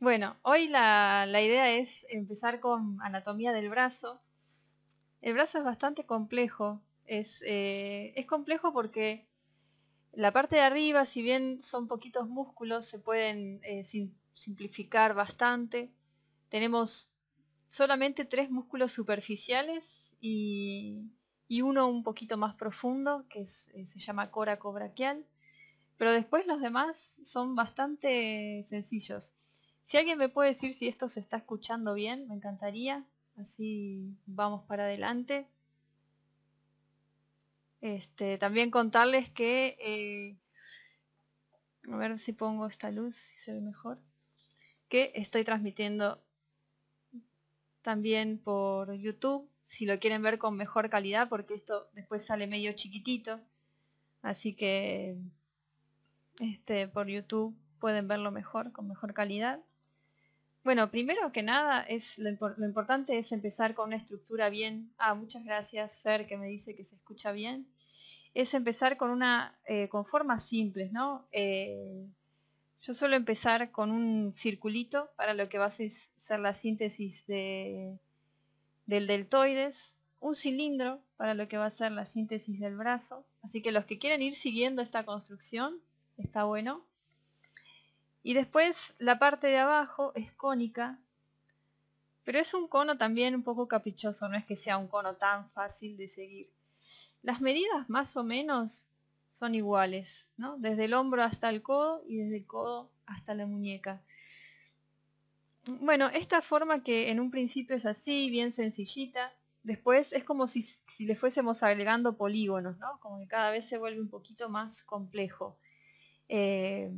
Bueno, hoy la, idea es empezar con anatomía del brazo. El brazo es bastante complejo. Es, eh, complejo porque la parte de arriba, si bien son poquitos músculos, se pueden eh, simplificar bastante. Tenemos solamente tres músculos superficiales y, uno un poquito más profundo, que eh, se llama coracobraquial. Pero después los demás son bastante sencillos. Si alguien me puede decir si esto se está escuchando bien, me encantaría. Así vamos para adelante. Este, también contarles que... Eh, a ver si pongo esta luz, se ve mejor. Que estoy transmitiendo también por YouTube. Si lo quieren ver con mejor calidad, porque esto después sale medio chiquitito. Así que este, por YouTube pueden verlo mejor, con mejor calidad. Bueno, primero que nada, es lo, importante es empezar con una estructura bien. Ah, muchas gracias Fer que me dice que se escucha bien. Es empezar con una eh, con formas simples, ¿no? Eh, yo suelo empezar con un circulito para lo que va a ser la síntesis del deltoides, un cilindro para lo que va a ser la síntesis del brazo. Así que los que quieren ir siguiendo esta construcción, está bueno. Y después la parte de abajo es cónica, pero es un cono también un poco caprichoso, no es que sea un cono tan fácil de seguir. Las medidas más o menos son iguales, ¿no? Desde el hombro hasta el codo y desde el codo hasta la muñeca. Bueno, esta forma que en un principio es así, bien sencillita, después es como si, le fuésemos agregando polígonos, ¿no? Como que cada vez se vuelve un poquito más complejo. Eh,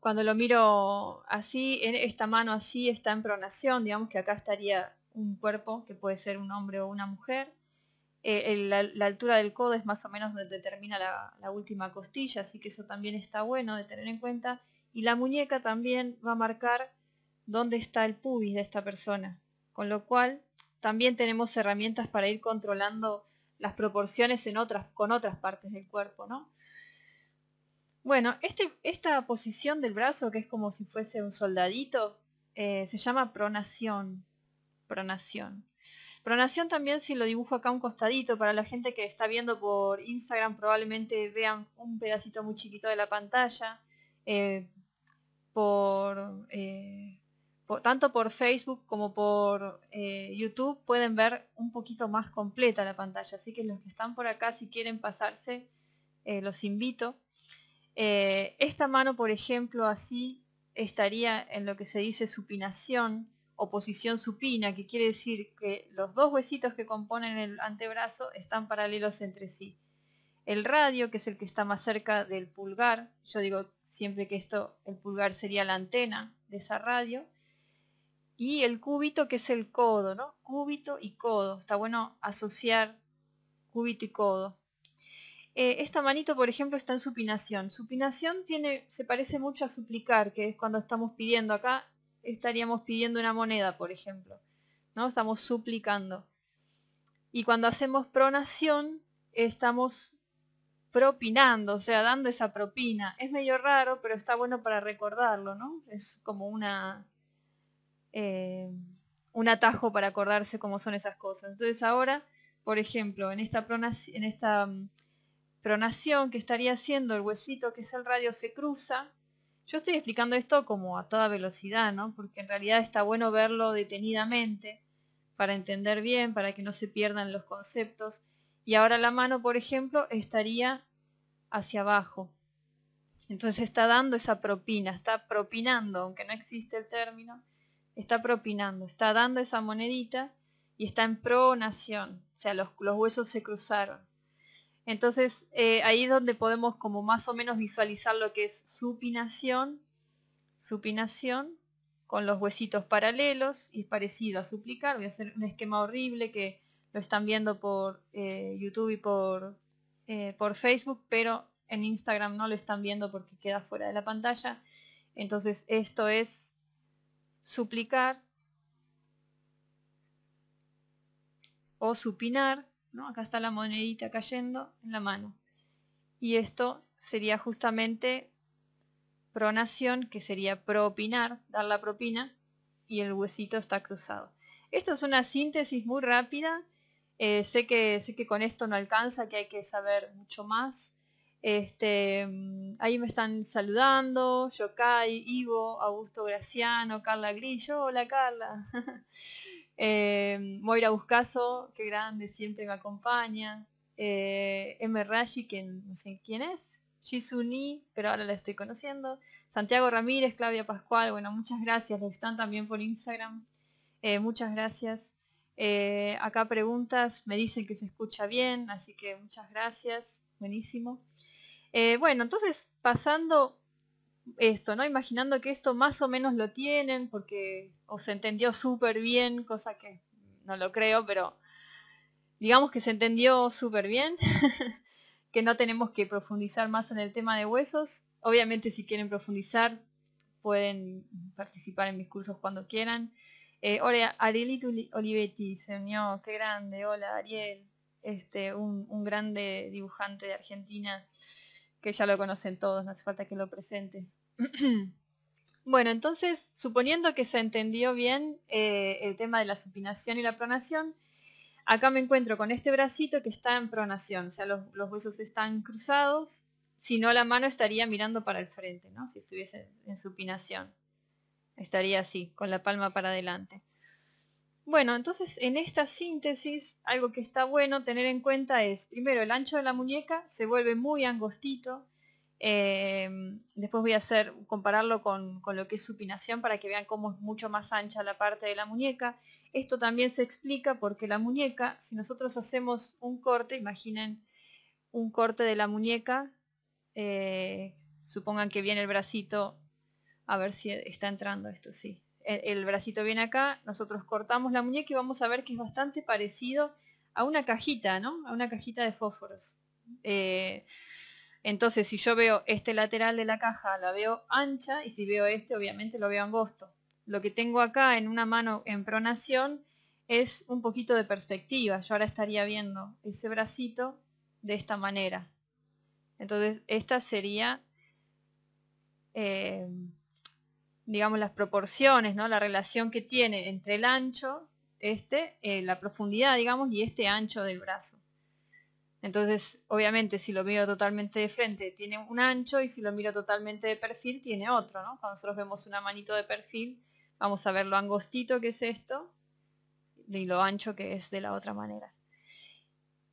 cuando lo miro así, en esta mano así está en pronación, digamos que acá estaría un cuerpo que puede ser un hombre o una mujer. Eh, la, altura del codo es más o menos donde termina la, última costilla, así que eso también está bueno de tener en cuenta. Y la muñeca también va a marcar dónde está el pubis de esta persona, con lo cual también tenemos herramientas para ir controlando las proporciones con otras partes del cuerpo, ¿no? Bueno, este, esta posición del brazo, que es como si fuese un soldadito, eh, se llama pronación. Pronación. Pronación también, si lo dibujo acá un costadito, para la gente que está viendo por Instagram, probablemente vean un pedacito muy chiquito de la pantalla. Eh, eh, por, tanto por Facebook como por YouTube pueden ver un poquito más completa la pantalla. Así que los que están por acá, si quieren pasarse, los invito. Eh, esta mano, por ejemplo, así estaría en lo que se dice supinación o posición supina, que quiere decir que los dos huesitos que componen el antebrazo están paralelos entre sí. El radio, que es el que está más cerca del pulgar, yo digo siempre que esto, el pulgar sería la antena de esa radio, y el cúbito, que es el codo, ¿no? Cúbito y codo. Está bueno asociar cúbito y codo. Eh, esta manito, por ejemplo, está en supinación. Supinación tiene, se parece mucho a suplicar, que es cuando estamos pidiendo. Acá estaríamos pidiendo una moneda, por ejemplo. ¿no? Estamos suplicando. Y cuando hacemos pronación, estamos propinando, o sea, dando esa propina. Es medio raro, pero está bueno para recordarlo, ¿no? Es como una... Eh, un atajo para acordarse cómo son esas cosas. Entonces ahora, por ejemplo, en esta, pronación, en esta mm, pronación que estaría haciendo el huesito que es el radio se cruza. Yo estoy explicando esto como a toda velocidad, ¿no? Porque en realidad está bueno verlo detenidamente para entender bien, para que no se pierdan los conceptos. Y ahora la mano, por ejemplo, estaría hacia abajo. Entonces está dando esa propina, está propinando, aunque no existe el término, está propinando, está dando esa monedita y está en pronación, o sea, los, los huesos se cruzaron. Entonces eh, ahí es donde podemos como más o menos visualizar lo que es supinación, supinación con los huesitos paralelos y es parecido a suplicar. Voy a hacer un esquema horrible que lo están viendo por eh, YouTube y por, eh, por Facebook, pero en Instagram no lo están viendo porque queda fuera de la pantalla. Entonces esto es suplicar o supinar Acá está la monedita cayendo en la mano. Y esto sería justamente pronación, que sería propinar, dar la propina, y el huesito está cruzado. Esto es una síntesis muy rápida. Eh, sé, que, sé que con esto no alcanza, que hay que saber mucho más. Este, mm, ahí me están saludando, Yokai, Ivo, Augusto Graciano, Carla Grillo. Hola Carla. Em, Moira Buscazo, que grande, siempre me acompaña. Eh, M. Rashi, que no sé quién es. Shizuni, pero ahora la estoy conociendo. Santiago Ramírez, Claudia Pascual, bueno, muchas gracias. están también por Instagram. Eh, muchas gracias. Eh, acá preguntas, me dicen que se escucha bien, así que muchas gracias. Buenísimo. bueno, entonces pasando esto, ¿no? Imaginando que esto más o menos lo tienen porque o se entendió súper bien, cosa que no lo creo, pero digamos que se entendió súper bien, que no tenemos que profundizar más en el tema de huesos. Obviamente si quieren profundizar pueden participar en mis cursos cuando quieran. Eh, hola, Arielito Olivetti se unió, qué grande, hola Ariel, este, un, un grande dibujante de Argentina que ya lo conocen todos, no hace falta que lo presente. bueno, entonces, suponiendo que se entendió bien eh, el tema de la supinación y la pronación, acá me encuentro con este bracito que está en pronación, o sea, los, huesos están cruzados, si no la mano estaría mirando para el frente, ¿no? Si estuviese en supinación. Estaría así, con la palma para adelante. Bueno, entonces en esta síntesis algo que está bueno tener en cuenta es, primero, el ancho de la muñeca se vuelve muy angostito Em, después voy a hacer compararlo con, lo que es supinación para que vean cómo es mucho más ancha la parte de la muñeca. Esto también se explica porque la muñeca, si nosotros hacemos un corte, imaginen un corte de la muñeca, eh, supongan que viene el bracito, a ver si está entrando esto, sí. El, bracito viene acá, nosotros cortamos la muñeca y vamos a ver que es bastante parecido a una cajita, ¿no? A una cajita de fósforos. Eh, entonces, si yo veo este lateral de la caja, la veo ancha y si veo este, obviamente lo veo angosto. Lo que tengo acá en una mano en pronación es un poquito de perspectiva. Yo ahora estaría viendo ese bracito de esta manera. Entonces, esta sería, eh, digamos, las proporciones, ¿no? La relación que tiene entre el ancho, este, eh, la profundidad, digamos, y este ancho del brazo. Entonces, obviamente, si lo miro totalmente de frente tiene un ancho y si lo miro totalmente de perfil tiene otro, ¿no? Cuando nosotros vemos una manito de perfil, vamos a ver lo angostito que es esto y lo ancho que es de la otra manera.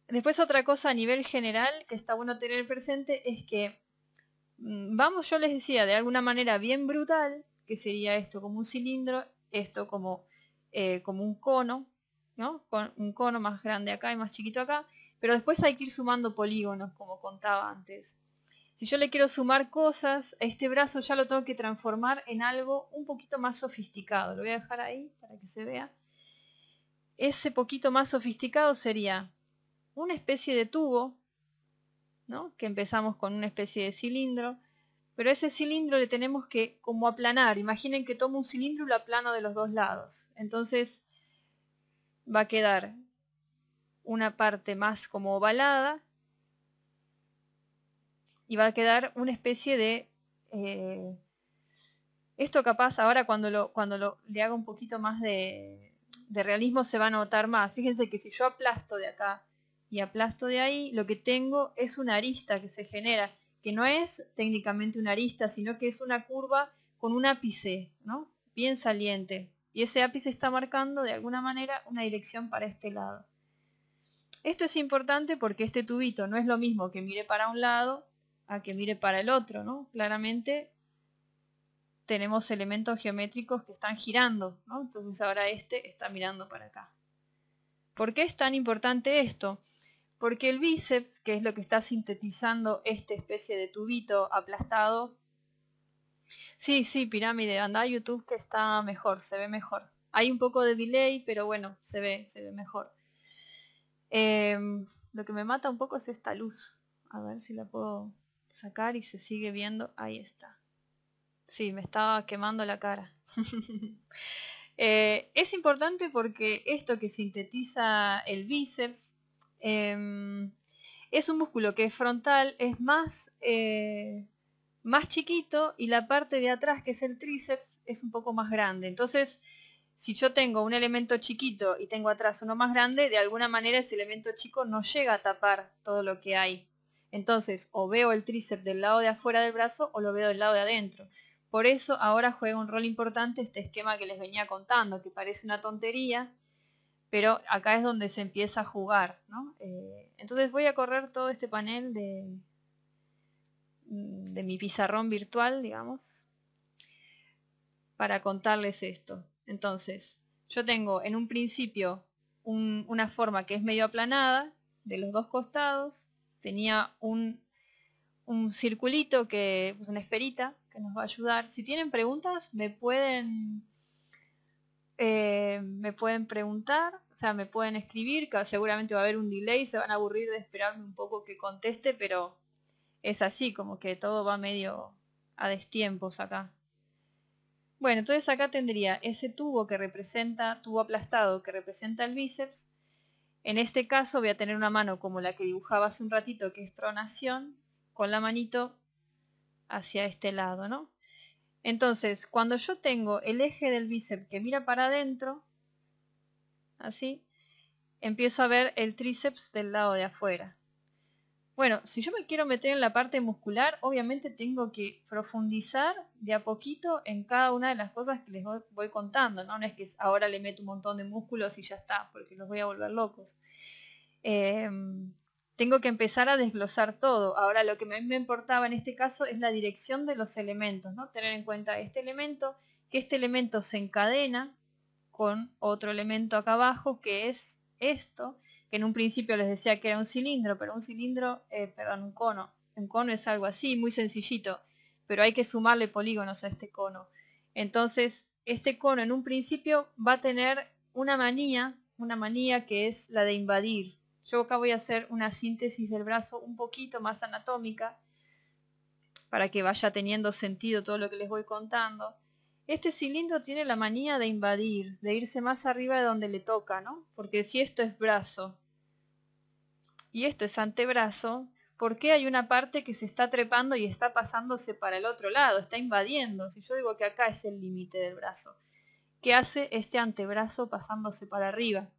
Después otra cosa a nivel general que está bueno tener presente es que, mm, vamos, yo les decía, de alguna manera bien brutal, que sería esto como un cilindro, esto como, eh, como un cono, ¿no? un cono más grande acá y más chiquito acá, pero después hay que ir sumando polígonos, como contaba antes. Si yo le quiero sumar cosas, a este brazo ya lo tengo que transformar en algo un poquito más sofisticado. Lo voy a dejar ahí para que se vea. Ese poquito más sofisticado sería una especie de tubo, ¿no? que empezamos con una especie de cilindro, pero ese cilindro le tenemos que como aplanar. Imaginen que tomo un cilindro y lo aplano de los dos lados. Entonces va a quedar una parte más como ovalada y va a quedar una especie de... Eh, esto capaz ahora cuando, lo, cuando lo, le haga un poquito más de, de realismo se va a notar más. Fíjense que si yo aplasto de acá y aplasto de ahí, lo que tengo es una arista que se genera, que no es técnicamente una arista, sino que es una curva con un ápice, ¿no? Bien saliente. Y ese ápice está marcando de alguna manera una dirección para este lado. Esto es importante porque este tubito no es lo mismo que mire para un lado a que mire para el otro, ¿no? Claramente tenemos elementos geométricos que están girando, ¿no? Entonces ahora este está mirando para acá. ¿Por qué es tan importante esto? Porque el bíceps, que es lo que está sintetizando esta especie de tubito aplastado, sí, sí, pirámide, anda YouTube que está mejor, se ve mejor. Hay un poco de delay, pero bueno, se ve, se ve mejor. Em, lo que me mata un poco es esta luz. A ver si la puedo sacar y se sigue viendo. Ahí está. Sí, me estaba quemando la cara. Eh, es importante porque esto que sintetiza el bíceps em, es un músculo que es frontal, es más, eh, más chiquito y la parte de atrás que es el tríceps es un poco más grande. Entonces si yo tengo un elemento chiquito y tengo atrás uno más grande, de alguna manera ese elemento chico no llega a tapar todo lo que hay. Entonces, o veo el tríceps del lado de afuera del brazo o lo veo del lado de adentro. Por eso ahora juega un rol importante este esquema que les venía contando, que parece una tontería, pero acá es donde se empieza a jugar. Eh, entonces voy a correr todo este panel de, de mi pizarrón virtual, digamos, para contarles esto. Entonces, yo tengo en un principio una forma que es medio aplanada de los dos costados. Tenía un, circulito que pues, una esferita que nos va a ayudar. Si tienen preguntas, me pueden eh, me pueden preguntar, o sea, me pueden escribir, que seguramente va a haber un delay, se van a aburrir de esperarme un poco que conteste, pero es así, como que todo va medio a destiempos acá. Bueno, entonces acá tendría ese tubo que representa, tubo aplastado que representa el bíceps. En este caso voy a tener una mano como la que dibujaba hace un ratito, que es pronación, con la manito hacia este lado, ¿no? Entonces, cuando yo tengo el eje del bíceps que mira para adentro, así, empiezo a ver el tríceps del lado de afuera. Bueno, si yo me quiero meter en la parte muscular, obviamente tengo que profundizar de a poquito en cada una de las cosas que les voy contando, ¿no? es que ahora le meto un montón de músculos y ya está, porque los voy a volver locos. Em, tengo que empezar a desglosar todo. Ahora lo que me, me importaba en este caso es la dirección de los elementos, ¿no? Tener en cuenta este elemento, que este elemento se encadena con otro elemento acá abajo que es esto, en un principio les decía que era un cilindro, pero un cilindro, eh, perdón, un cono. Un cono es algo así, muy sencillito, pero hay que sumarle polígonos a este cono. Entonces, este cono en un principio va a tener una manía, una manía que es la de invadir. Yo acá voy a hacer una síntesis del brazo un poquito más anatómica para que vaya teniendo sentido todo lo que les voy contando. Este cilindro tiene la manía de invadir, de irse más arriba de donde le toca, ¿no? Porque si esto es brazo y esto es antebrazo, ¿por qué hay una parte que se está trepando y está pasándose para el otro lado? Está invadiendo. Si yo digo que acá es el límite del brazo, ¿qué hace este antebrazo pasándose para arriba?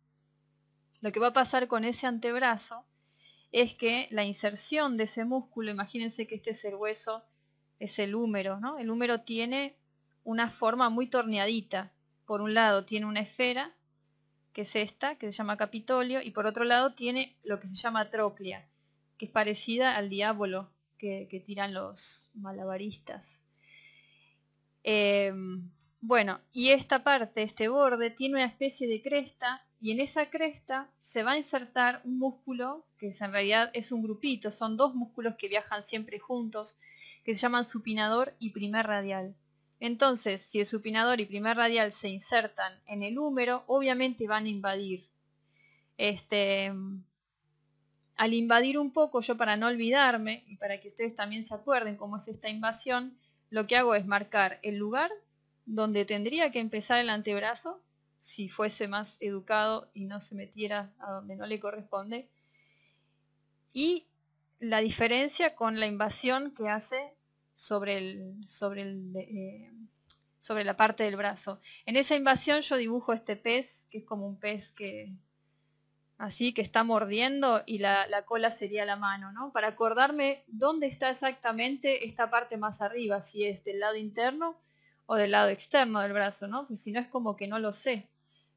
Lo que va a pasar con ese antebrazo es que la inserción de ese músculo, imagínense que este es el hueso, es el húmero, ¿no? El húmero tiene una forma muy torneadita. Por un lado tiene una esfera que es esta, que se llama Capitolio, y por otro lado tiene lo que se llama troclea, que es parecida al diablo que, tiran los malabaristas. Em, bueno, y esta parte, este borde, tiene una especie de cresta y en esa cresta se va a insertar un músculo, que en realidad es un grupito, son dos músculos que viajan siempre juntos, que se llaman supinador y primer radial. Entonces, si el supinador y primer radial se insertan en el húmero, obviamente van a invadir. Este, al invadir un poco, yo para no olvidarme y para que ustedes también se acuerden cómo es esta invasión, lo que hago es marcar el lugar donde tendría que empezar el antebrazo, si fuese más educado y no se metiera a donde no le corresponde, y la diferencia con la invasión que hace sobre, eh, sobre, la parte del brazo. En esa invasión yo dibujo este pez, que es como un pez que así, que está mordiendo y la, cola sería la mano, ¿no? Para acordarme dónde está exactamente esta parte más arriba, si es del lado interno o del lado externo del brazo, ¿no? Pues si no es como que no lo sé.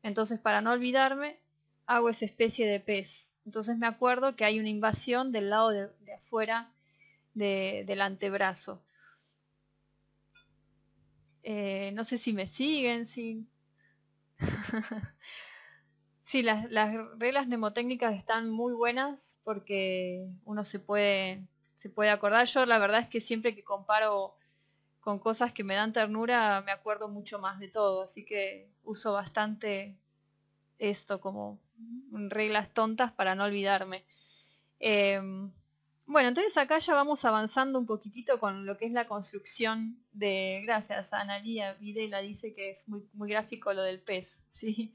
Entonces para no olvidarme hago esa especie de pez. Entonces me acuerdo que hay una invasión del lado de, afuera del antebrazo. Eh, no sé si me siguen, si... sí, las, las, reglas mnemotécnicas están muy buenas porque uno se puede, se puede acordar. Yo la verdad es que siempre que comparo con cosas que me dan ternura, me acuerdo mucho más de todo. Así que uso bastante esto como reglas tontas para no olvidarme. Em, bueno, entonces acá ya vamos avanzando un poquitito con lo que es la construcción de... Gracias, Analia Videla dice que es muy, gráfico lo del pez. ¿sí?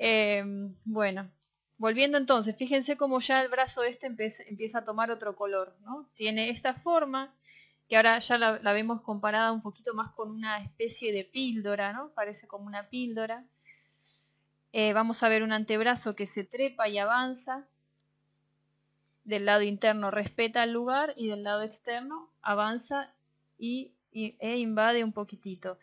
Em, bueno, volviendo entonces, fíjense cómo ya el brazo este empieza a tomar otro color. ¿no? Tiene esta forma, que ahora ya la, vemos comparada un poquito más con una especie de píldora, ¿no? parece como una píldora. Eh, vamos a ver un antebrazo que se trepa y avanza del lado interno respeta el lugar y del lado externo avanza y, e invade un poquitito.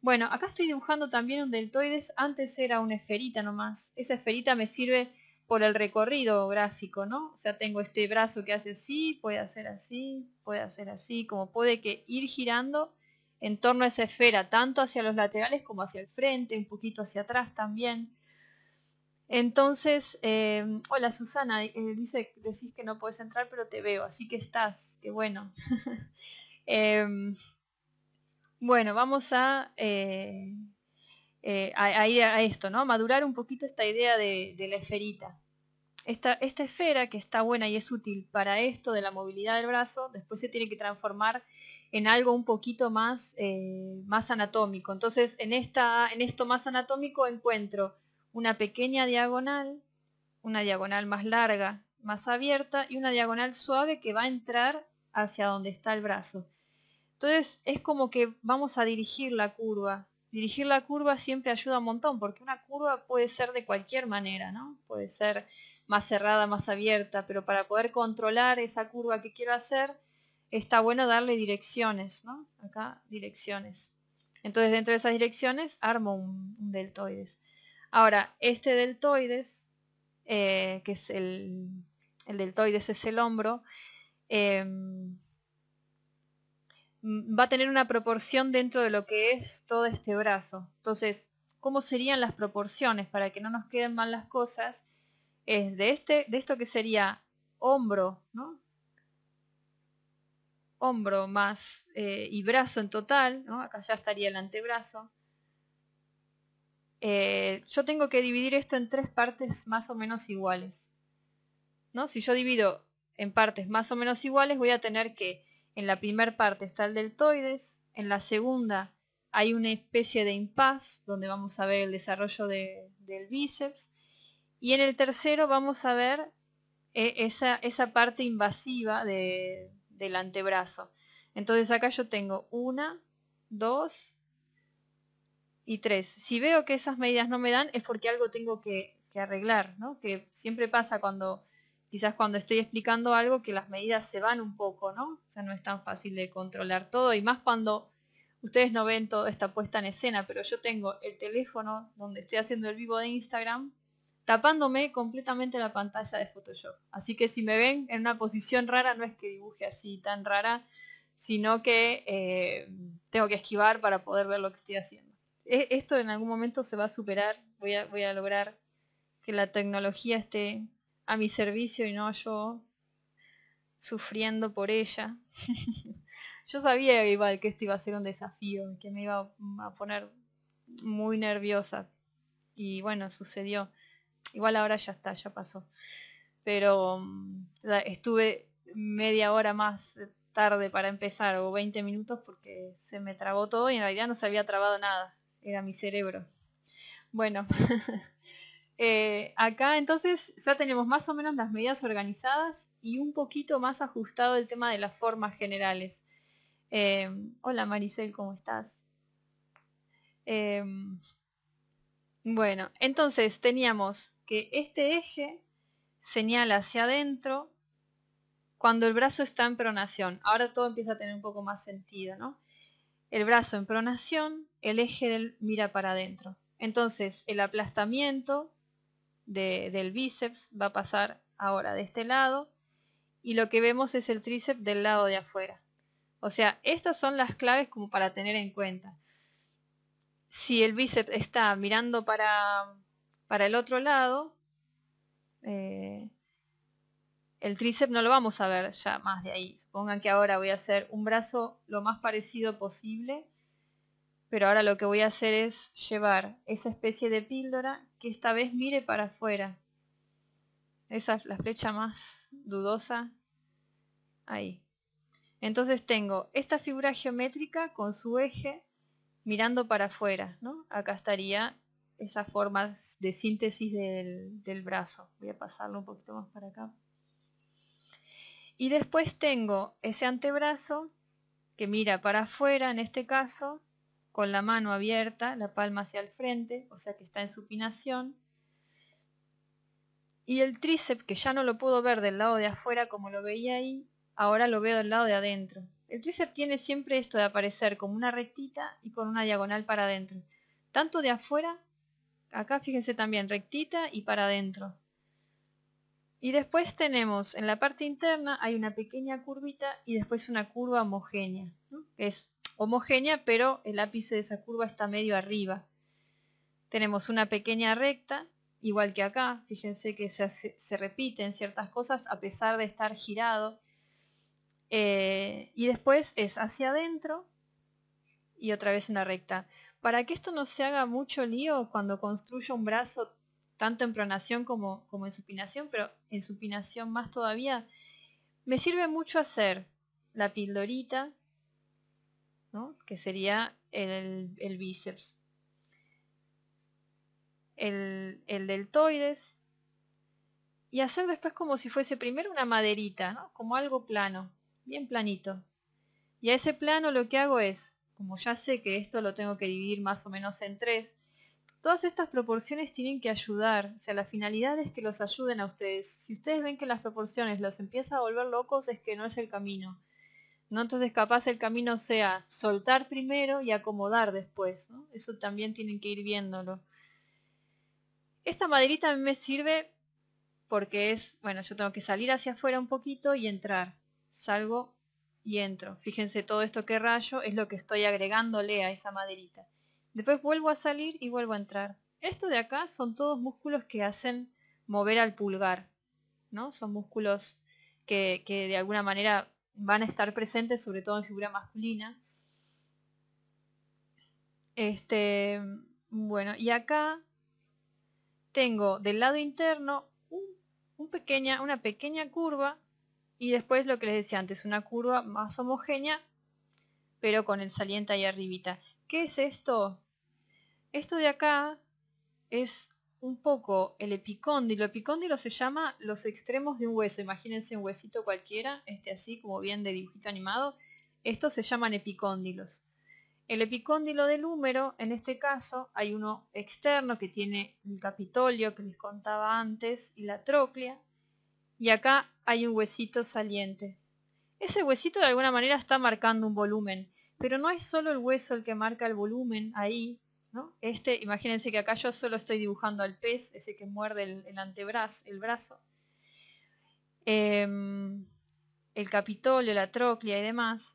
Bueno, acá estoy dibujando también un deltoides, antes era una esferita nomás. Esa esferita me sirve por el recorrido gráfico, ¿no? O sea, tengo este brazo que hace así, puede hacer así, puede hacer así, como puede que ir girando en torno a esa esfera, tanto hacia los laterales como hacia el frente, un poquito hacia atrás también. Entonces, em, hola Susana, eh, dice, decís que no puedes entrar, pero te veo, así que estás, qué bueno. Em, bueno, vamos a, eh, eh, a, ir a esto, ¿no? Madurar un poquito esta idea de, de la esferita. Esta, esta, esfera que está buena y es útil para esto de la movilidad del brazo, después se tiene que transformar en algo un poquito más, más anatómico. Entonces, en, esta, en esto más anatómico encuentro una pequeña diagonal, una diagonal más larga, más abierta y una diagonal suave que va a entrar hacia donde está el brazo. Entonces es como que vamos a dirigir la curva. Dirigir la curva siempre ayuda un montón porque una curva puede ser de cualquier manera, ¿no? Puede ser más cerrada, más abierta, pero para poder controlar esa curva que quiero hacer, está bueno darle direcciones, ¿no? Acá direcciones. Entonces dentro de esas direcciones armo un, deltoides. Ahora, este deltoides, eh, que es el, deltoides es el hombro, em, va a tener una proporción dentro de lo que es todo este brazo. Entonces, ¿cómo serían las proporciones para que no nos queden mal las cosas? Es de, este, de esto que sería hombro, ¿no? hombro más eh, y brazo en total, ¿no? acá ya estaría el antebrazo, eh, yo tengo que dividir esto en tres partes más o menos iguales. ¿no? Si yo divido en partes más o menos iguales, voy a tener que en la primera parte está el deltoides, en la segunda hay una especie de impas donde vamos a ver el desarrollo del bíceps y en el tercero vamos a ver eh, esa, parte invasiva del antebrazo. Entonces acá yo tengo una, dos, y tres, si veo que esas medidas no me dan es porque algo tengo que, arreglar, ¿no? Que siempre pasa cuando, quizás cuando estoy explicando algo, que las medidas se van un poco, ¿no? O sea, no es tan fácil de controlar todo y más cuando ustedes no ven toda esta puesta en escena, pero yo tengo el teléfono donde estoy haciendo el vivo de Instagram tapándome completamente la pantalla de Photoshop. Así que si me ven en una posición rara, no es que dibuje así tan rara, sino que eh, tengo que esquivar para poder ver lo que estoy haciendo. E-, esto en algún momento se va a superar, voy a, voy a lograr que la tecnología esté a mi servicio y no yo sufriendo por ella. yo sabía igual que esto iba a ser un desafío, que me iba a poner muy nerviosa. Y bueno, sucedió. Igual ahora ya está, ya pasó. Pero mm, estuve media hora más tarde para empezar o 20 minutos porque se me trabó todo y en realidad no se había trabado nada era mi cerebro. Bueno, eh, acá entonces ya tenemos más o menos las medidas organizadas y un poquito más ajustado el tema de las formas generales. Eh, hola Maricel, ¿cómo estás? Eh, bueno, entonces teníamos que este eje señala hacia adentro cuando el brazo está en pronación. Ahora todo empieza a tener un poco más sentido, ¿no? el brazo en pronación, el eje del mira para adentro. Entonces el aplastamiento del bíceps va a pasar ahora de este lado y lo que vemos es el tríceps del lado de afuera. O sea, estas son las claves como para tener en cuenta. Si el bíceps está mirando para, para el otro lado, eh, el tríceps no lo vamos a ver ya más de ahí. Supongan que ahora voy a hacer un brazo lo más parecido posible, pero ahora lo que voy a hacer es llevar esa especie de píldora que esta vez mire para afuera. Esa es la flecha más dudosa. Ahí. Entonces tengo esta figura geométrica con su eje mirando para afuera. ¿no? Acá estaría esa forma de síntesis del, del brazo. Voy a pasarlo un poquito más para acá y después tengo ese antebrazo que mira para afuera, en este caso, con la mano abierta, la palma hacia el frente, o sea que está en supinación. Y el tríceps, que ya no lo puedo ver del lado de afuera como lo veía ahí, ahora lo veo del lado de adentro. El tríceps tiene siempre esto de aparecer como una rectita y con una diagonal para adentro. Tanto de afuera, acá fíjense también, rectita y para adentro. Y después tenemos en la parte interna hay una pequeña curvita y después una curva homogénea, es homogénea pero el ápice de esa curva está medio arriba. Tenemos una pequeña recta, igual que acá, fíjense que se, repiten ciertas cosas a pesar de estar girado. Eh, y después es hacia adentro y otra vez una recta. Para que esto no se haga mucho lío cuando construyo un brazo tanto en pronación como, como en supinación, pero en supinación más todavía, me sirve mucho hacer la pildorita, ¿no? que sería el, el bíceps, el, el, deltoides, y hacer después como si fuese primero una maderita, como algo plano, bien planito. Y a ese plano lo que hago es, como ya sé que esto lo tengo que dividir más o menos en tres, Todas estas proporciones tienen que ayudar, o sea, la finalidad es que los ayuden a ustedes. Si ustedes ven que las proporciones los empieza a volver locos, es que no es el camino. ¿no? Entonces capaz el camino sea soltar primero y acomodar después, Eso también tienen que ir viéndolo. Esta maderita me sirve porque es, bueno, yo tengo que salir hacia afuera un poquito y entrar. Salgo y entro. Fíjense todo esto que rayo es lo que estoy agregándole a esa maderita. Después vuelvo a salir y vuelvo a entrar. Esto de acá son todos músculos que hacen mover al pulgar, ¿no? Son músculos que, de alguna manera van a estar presentes, sobre todo en figura masculina. Este, bueno, y acá tengo del lado interno una pequeña curva y después lo que les decía antes, una curva más homogénea, pero con el saliente ahí arribita. ¿Qué es esto? Esto de acá es un poco el epicóndilo. Epicóndilo se llama los extremos de un hueso. Imagínense un huesito cualquiera, este así como bien de dibujito animado. Estos se llaman epicóndilos. El epicóndilo del húmero, en este caso, hay uno externo que tiene el capitolio que les contaba antes y la troclea. Y acá hay un huesito saliente. Ese huesito de alguna manera está marcando un volumen, pero no es solo el hueso el que marca el volumen ahí, este, imagínense que acá yo solo estoy dibujando al pez, ese que muerde el, antebrazo, el brazo. Em, el Capitolio, la troclea y demás,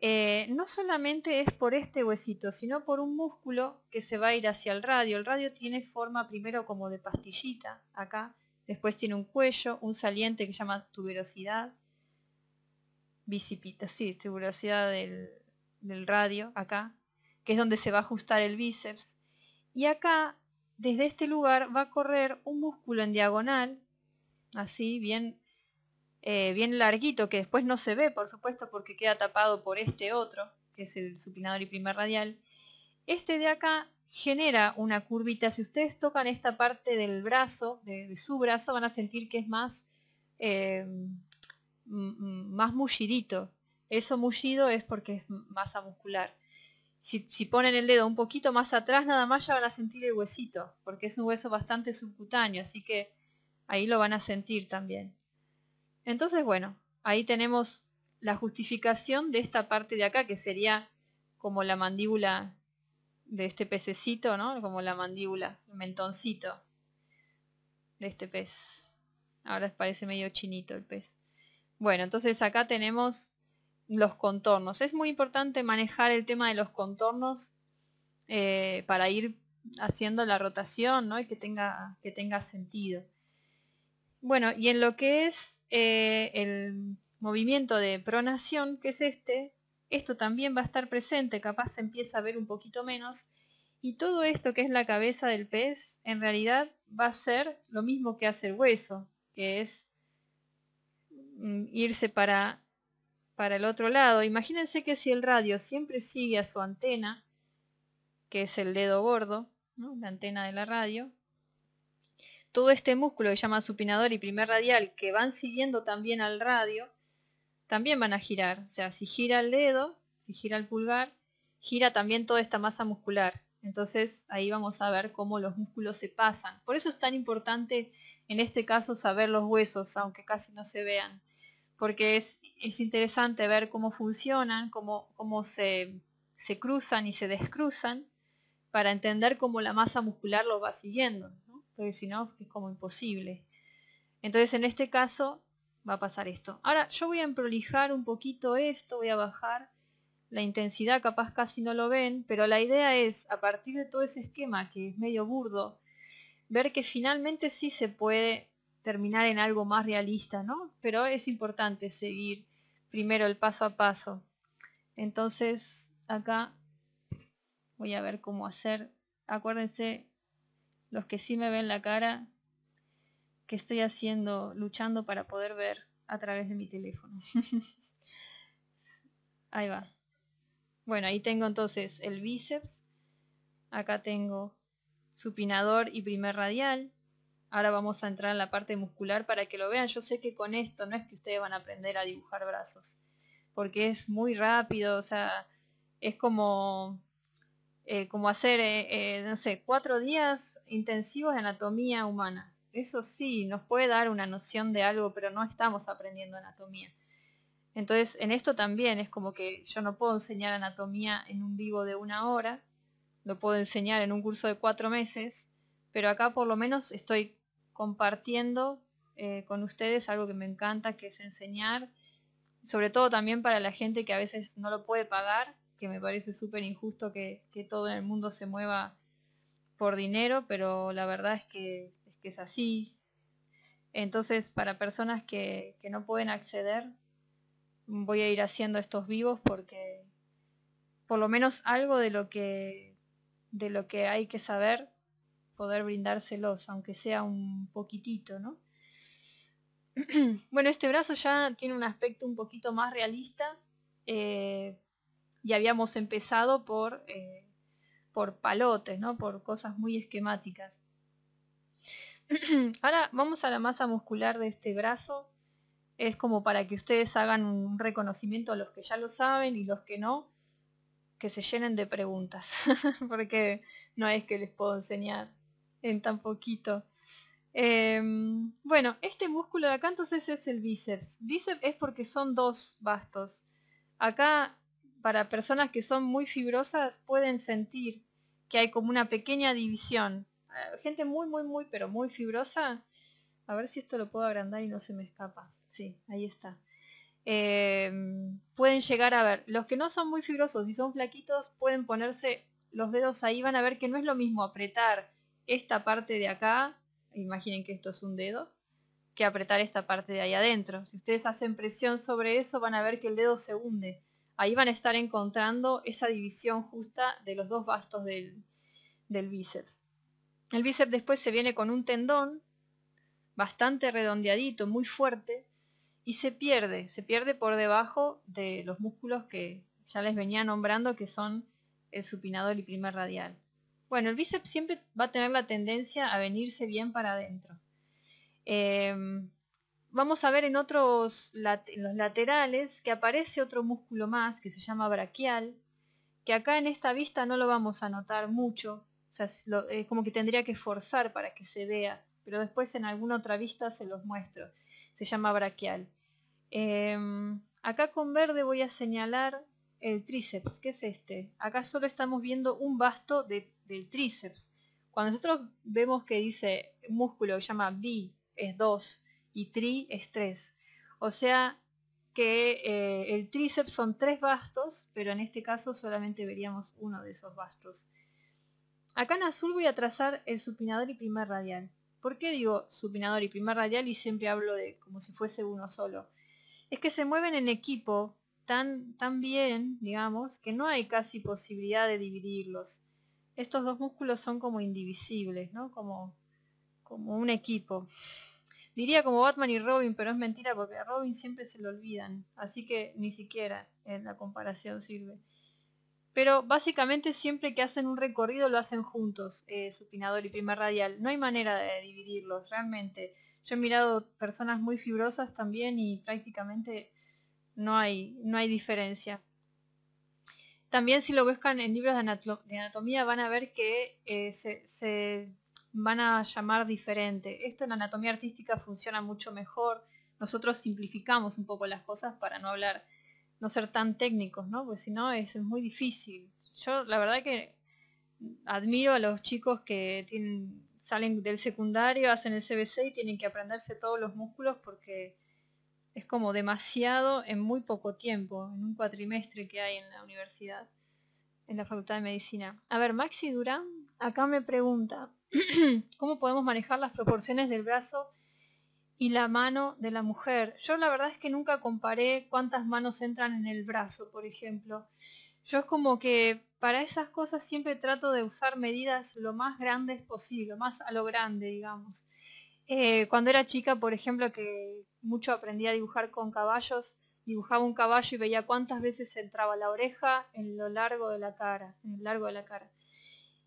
eh, no solamente es por este huesito, sino por un músculo que se va a ir hacia el radio. El radio tiene forma primero como de pastillita, acá, después tiene un cuello, un saliente que se llama tuberosidad, bicipita, sí, tuberosidad del radio, acá, que es donde se va a ajustar el bíceps. Y acá, desde este lugar, va a correr un músculo en diagonal, así, bien, eh, bien larguito, que después no se ve, por supuesto, porque queda tapado por este otro, que es el supinador y primer radial. Este de acá genera una curvita. Si ustedes tocan esta parte del brazo, de, su brazo, van a sentir que es más, eh, más mullidito. Eso mullido es porque es masa muscular si, ponen el dedo un poquito más atrás nada más ya van a sentir el huesito, porque es un hueso bastante subcutáneo, así que ahí lo van a sentir también. Entonces, bueno, ahí tenemos la justificación de esta parte de acá, que sería como la mandíbula de este pececito, ¿no? Como la mandíbula, el mentoncito de este pez. Ahora les parece medio chinito el pez. Bueno, entonces acá tenemos los contornos. Es muy importante manejar el tema de los contornos eh, para ir haciendo la rotación ¿no? y que tenga, que tenga sentido. Bueno, y en lo que es eh, el movimiento de pronación, que es este, esto también va a estar presente, capaz se empieza a ver un poquito menos. Y todo esto que es la cabeza del pez, en realidad va a ser lo mismo que hace el hueso, que es mm, irse para para el otro lado. Imagínense que si el radio siempre sigue a su antena, que es el dedo gordo, la antena de la radio, todo este músculo que se llama supinador y primer radial, que van siguiendo también al radio, también van a girar. O sea, si gira el dedo, si gira el pulgar, gira también toda esta masa muscular. Entonces ahí vamos a ver cómo los músculos se pasan. Por eso es tan importante en este caso saber los huesos, aunque casi no se vean, porque es es interesante ver cómo funcionan, cómo, cómo se, se, cruzan y se descruzan para entender cómo la masa muscular lo va siguiendo, ¿no? porque si no es como imposible. Entonces en este caso va a pasar esto. Ahora yo voy a prolijar un poquito esto, voy a bajar la intensidad, capaz casi no lo ven, pero la idea es, a partir de todo ese esquema que es medio burdo, ver que finalmente sí se puede terminar en algo más realista, ¿no? Pero es importante seguir primero el paso a paso. Entonces acá voy a ver cómo hacer. Acuérdense, los que sí me ven la cara, que estoy haciendo, luchando para poder ver a través de mi teléfono. ahí va. Bueno, ahí tengo entonces el bíceps. Acá tengo supinador y primer radial. Ahora vamos a entrar en la parte muscular para que lo vean. Yo sé que con esto no es que ustedes van a aprender a dibujar brazos, porque es muy rápido, o sea, es como, eh, como hacer, eh, eh, no sé, cuatro días intensivos de anatomía humana. Eso sí, nos puede dar una noción de algo, pero no estamos aprendiendo anatomía. Entonces, en esto también es como que yo no puedo enseñar anatomía en un vivo de una hora, lo puedo enseñar en un curso de cuatro meses, pero acá por lo menos estoy compartiendo eh, con ustedes algo que me encanta, que es enseñar, sobre todo también para la gente que a veces no lo puede pagar, que me parece súper injusto que, todo en el mundo se mueva por dinero, pero la verdad es que es, que es así. Entonces, para personas que, que no pueden acceder, voy a ir haciendo estos vivos porque por lo menos algo de lo que de lo que hay que saber poder brindárselos, aunque sea un poquitito, ¿no? bueno, este brazo ya tiene un aspecto un poquito más realista eh, y habíamos empezado por, eh, por palotes, ¿no? Por cosas muy esquemáticas. Ahora vamos a la masa muscular de este brazo. Es como para que ustedes hagan un reconocimiento a los que ya lo saben y los que no, que se llenen de preguntas, porque no es que les puedo enseñar en tan poquito. Em, bueno, este músculo de acá entonces es el bíceps. Bíceps es porque son dos bastos. Acá, para personas que son muy fibrosas, pueden sentir que hay como una pequeña división. Ah, gente muy, muy, muy, pero muy fibrosa. A ver si esto lo puedo agrandar y no se me escapa. Sí, ahí está. Em, pueden llegar a ver. Los que no son muy fibrosos y son flaquitos pueden ponerse los dedos ahí, van a ver que no es lo mismo apretar esta parte de acá, imaginen que esto es un dedo, que apretar esta parte de ahí adentro. Si ustedes hacen presión sobre eso van a ver que el dedo se hunde. Ahí van a estar encontrando esa división justa de los dos bastos del, bíceps. El bíceps después se viene con un tendón bastante redondeadito, muy fuerte, y se pierde, se pierde por debajo de los músculos que ya les venía nombrando que son el supinador y primer radial. Bueno, el bíceps siempre va a tener la tendencia a venirse bien para adentro. Em, vamos a ver en otros los laterales que aparece otro músculo más que se llama braquial, que acá en esta vista no lo vamos a notar mucho, o sea, es, como que tendría que forzar para que se vea, pero después en alguna otra vista se los muestro, se llama braquial. Em, acá con verde voy a señalar el tríceps, que es este. Acá solo estamos viendo un basto de del tríceps. Cuando nosotros vemos que dice músculo que llama bi es 2 y tri es 3. O sea que eh, el tríceps son tres bastos, pero en este caso solamente veríamos uno de esos bastos. Acá en azul voy a trazar el supinador y primer radial. ¿Por qué digo supinador y primer radial y siempre hablo de como si fuese uno solo? Es que se mueven en equipo tan, tan bien, digamos, que no hay casi posibilidad de dividirlos estos dos músculos son como indivisibles, ¿no? Como, como un equipo. Diría como Batman y Robin, pero es mentira porque a Robin siempre se lo olvidan, así que ni siquiera en la comparación sirve. Pero básicamente siempre que hacen un recorrido lo hacen juntos, eh, supinador y prima radial. No hay manera de dividirlos, realmente. Yo he mirado personas muy fibrosas también y prácticamente no hay, no hay diferencia. También si lo buscan en libros de, anatomía van a ver que eh, se, van a llamar diferente. Esto en anatomía artística funciona mucho mejor. Nosotros simplificamos un poco las cosas para no hablar, no ser tan técnicos, ¿no? Porque si no es, muy difícil. Yo la verdad que admiro a los chicos que salen del secundario, hacen el CBC y tienen que aprenderse todos los músculos porque es como demasiado en muy poco tiempo, en un cuatrimestre que hay en la universidad, en la Facultad de Medicina. A ver, Maxi Durán acá me pregunta, ¿cómo podemos manejar las proporciones del brazo y la mano de la mujer? Yo la verdad es que nunca comparé cuántas manos entran en el brazo, por ejemplo. Yo es como que para esas cosas siempre trato de usar medidas lo más grandes posible, más a lo grande, digamos. Eh, cuando era chica, por ejemplo, que mucho aprendí a dibujar con caballos, dibujaba un caballo y veía cuántas veces entraba la oreja en lo largo de la cara, en largo de la cara.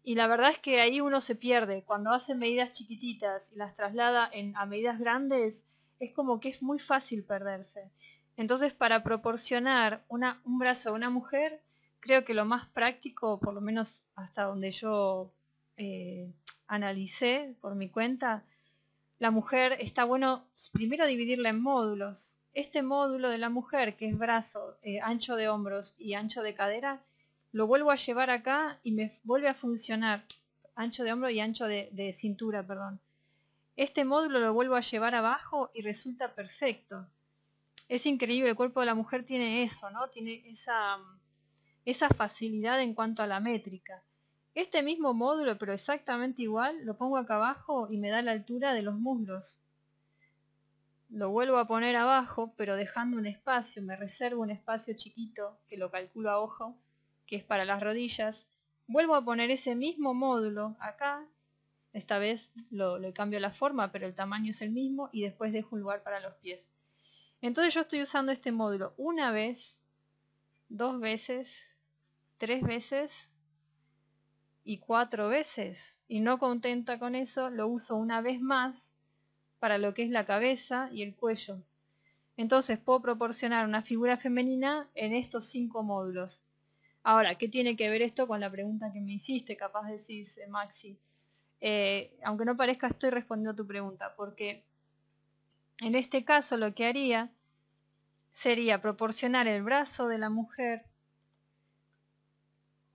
Y la verdad es que ahí uno se pierde. Cuando hace medidas chiquititas y las traslada a medidas grandes, es como que es muy fácil perderse. Entonces, para proporcionar un brazo a una mujer, creo que lo más práctico, por lo menos hasta donde yo eh, analicé por mi cuenta, la mujer está bueno primero dividirla en módulos. Este módulo de la mujer, que es brazo, eh, ancho de hombros y ancho de cadera, lo vuelvo a llevar acá y me vuelve a funcionar. Ancho de hombro y ancho de, cintura, perdón. Este módulo lo vuelvo a llevar abajo y resulta perfecto. Es increíble, el cuerpo de la mujer tiene eso, ¿no? Tiene esa facilidad en cuanto a la métrica. Este mismo módulo, pero exactamente igual, lo pongo acá abajo y me da la altura de los muslos. Lo vuelvo a poner abajo, pero dejando un espacio, me reservo un espacio chiquito, que lo calculo a ojo, que es para las rodillas. Vuelvo a poner ese mismo módulo acá, esta vez lo, le cambio la forma, pero el tamaño es el mismo, y después dejo un lugar para los pies. Entonces yo estoy usando este módulo una vez, dos veces, tres veces, y cuatro veces. Y no contenta con eso, lo uso una vez más para lo que es la cabeza y el cuello. Entonces puedo proporcionar una figura femenina en estos cinco módulos. Ahora, ¿qué tiene que ver esto con la pregunta que me hiciste? Capaz decís, eh, Maxi. Eh, aunque no parezca, estoy respondiendo a tu pregunta, porque en este caso lo que haría sería proporcionar el brazo de la mujer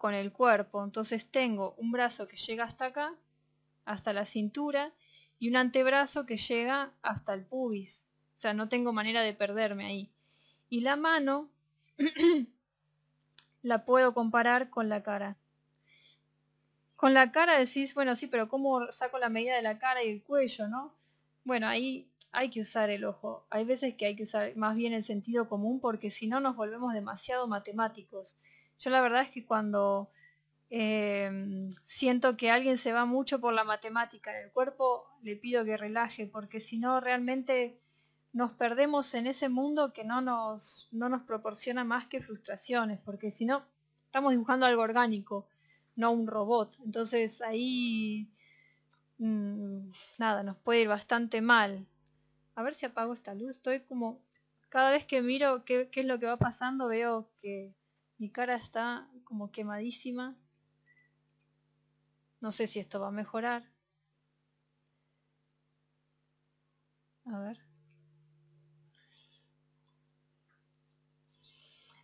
con el cuerpo. Entonces tengo un brazo que llega hasta acá, hasta la cintura, y un antebrazo que llega hasta el pubis. O sea, no tengo manera de perderme ahí. Y la mano la puedo comparar con la cara. Con la cara decís, bueno, sí, pero ¿cómo saco la medida de la cara y el cuello, no? Bueno, ahí hay que usar el ojo. Hay veces que hay que usar más bien el sentido común porque si no nos volvemos demasiado matemáticos. Yo la verdad es que cuando em, siento que alguien se va mucho por la matemática del cuerpo, le pido que relaje, porque si no realmente nos perdemos en ese mundo que no nos, nos proporciona más que frustraciones, porque si no, estamos dibujando algo orgánico, no un robot. Entonces ahí, mm, nada, nos puede ir bastante mal. A ver si apago esta luz, estoy como, cada vez que miro qué es lo que va pasando, veo que mi cara está como quemadísima. No sé si esto va a mejorar. A ver.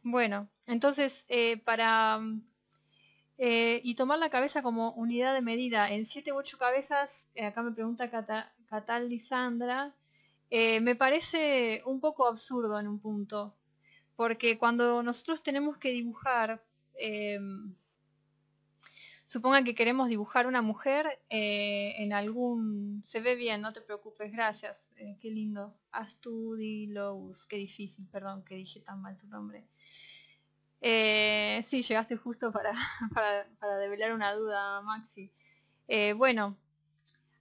Bueno, entonces eh, para... Eh, y tomar la cabeza como unidad de medida en 7 u 8 cabezas, eh, acá me pregunta Catal Lisandra, me parece un poco absurdo en un punto. Porque cuando nosotros tenemos que dibujar, em, supongan que queremos dibujar una mujer eh, en algún... Se ve bien, no te preocupes, gracias. Eh, qué lindo. Astudilous, qué difícil, perdón que dije tan mal tu nombre. Eh, sí, llegaste justo para, para, develar una duda, Maxi. bueno,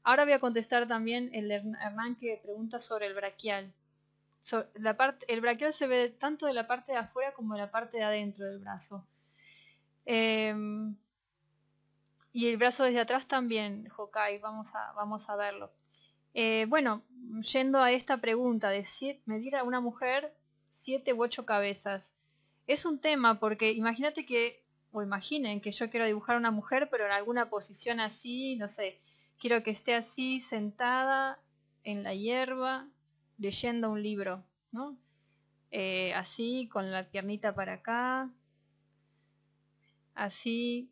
ahora voy a contestar también el Hernán que pregunta sobre el braquial la el braquial se ve tanto de la parte de afuera como de la parte de adentro del brazo. Em, y el brazo desde atrás también, Hokai, vamos a, vamos a verlo. Eh, bueno, yendo a esta pregunta de medir a una mujer siete u ocho cabezas. Es un tema porque imagínate que, o imaginen que yo quiero dibujar a una mujer, pero en alguna posición así, no sé, quiero que esté así sentada en la hierba, leyendo un libro, ¿no? Eh, así, con la piernita para acá, así,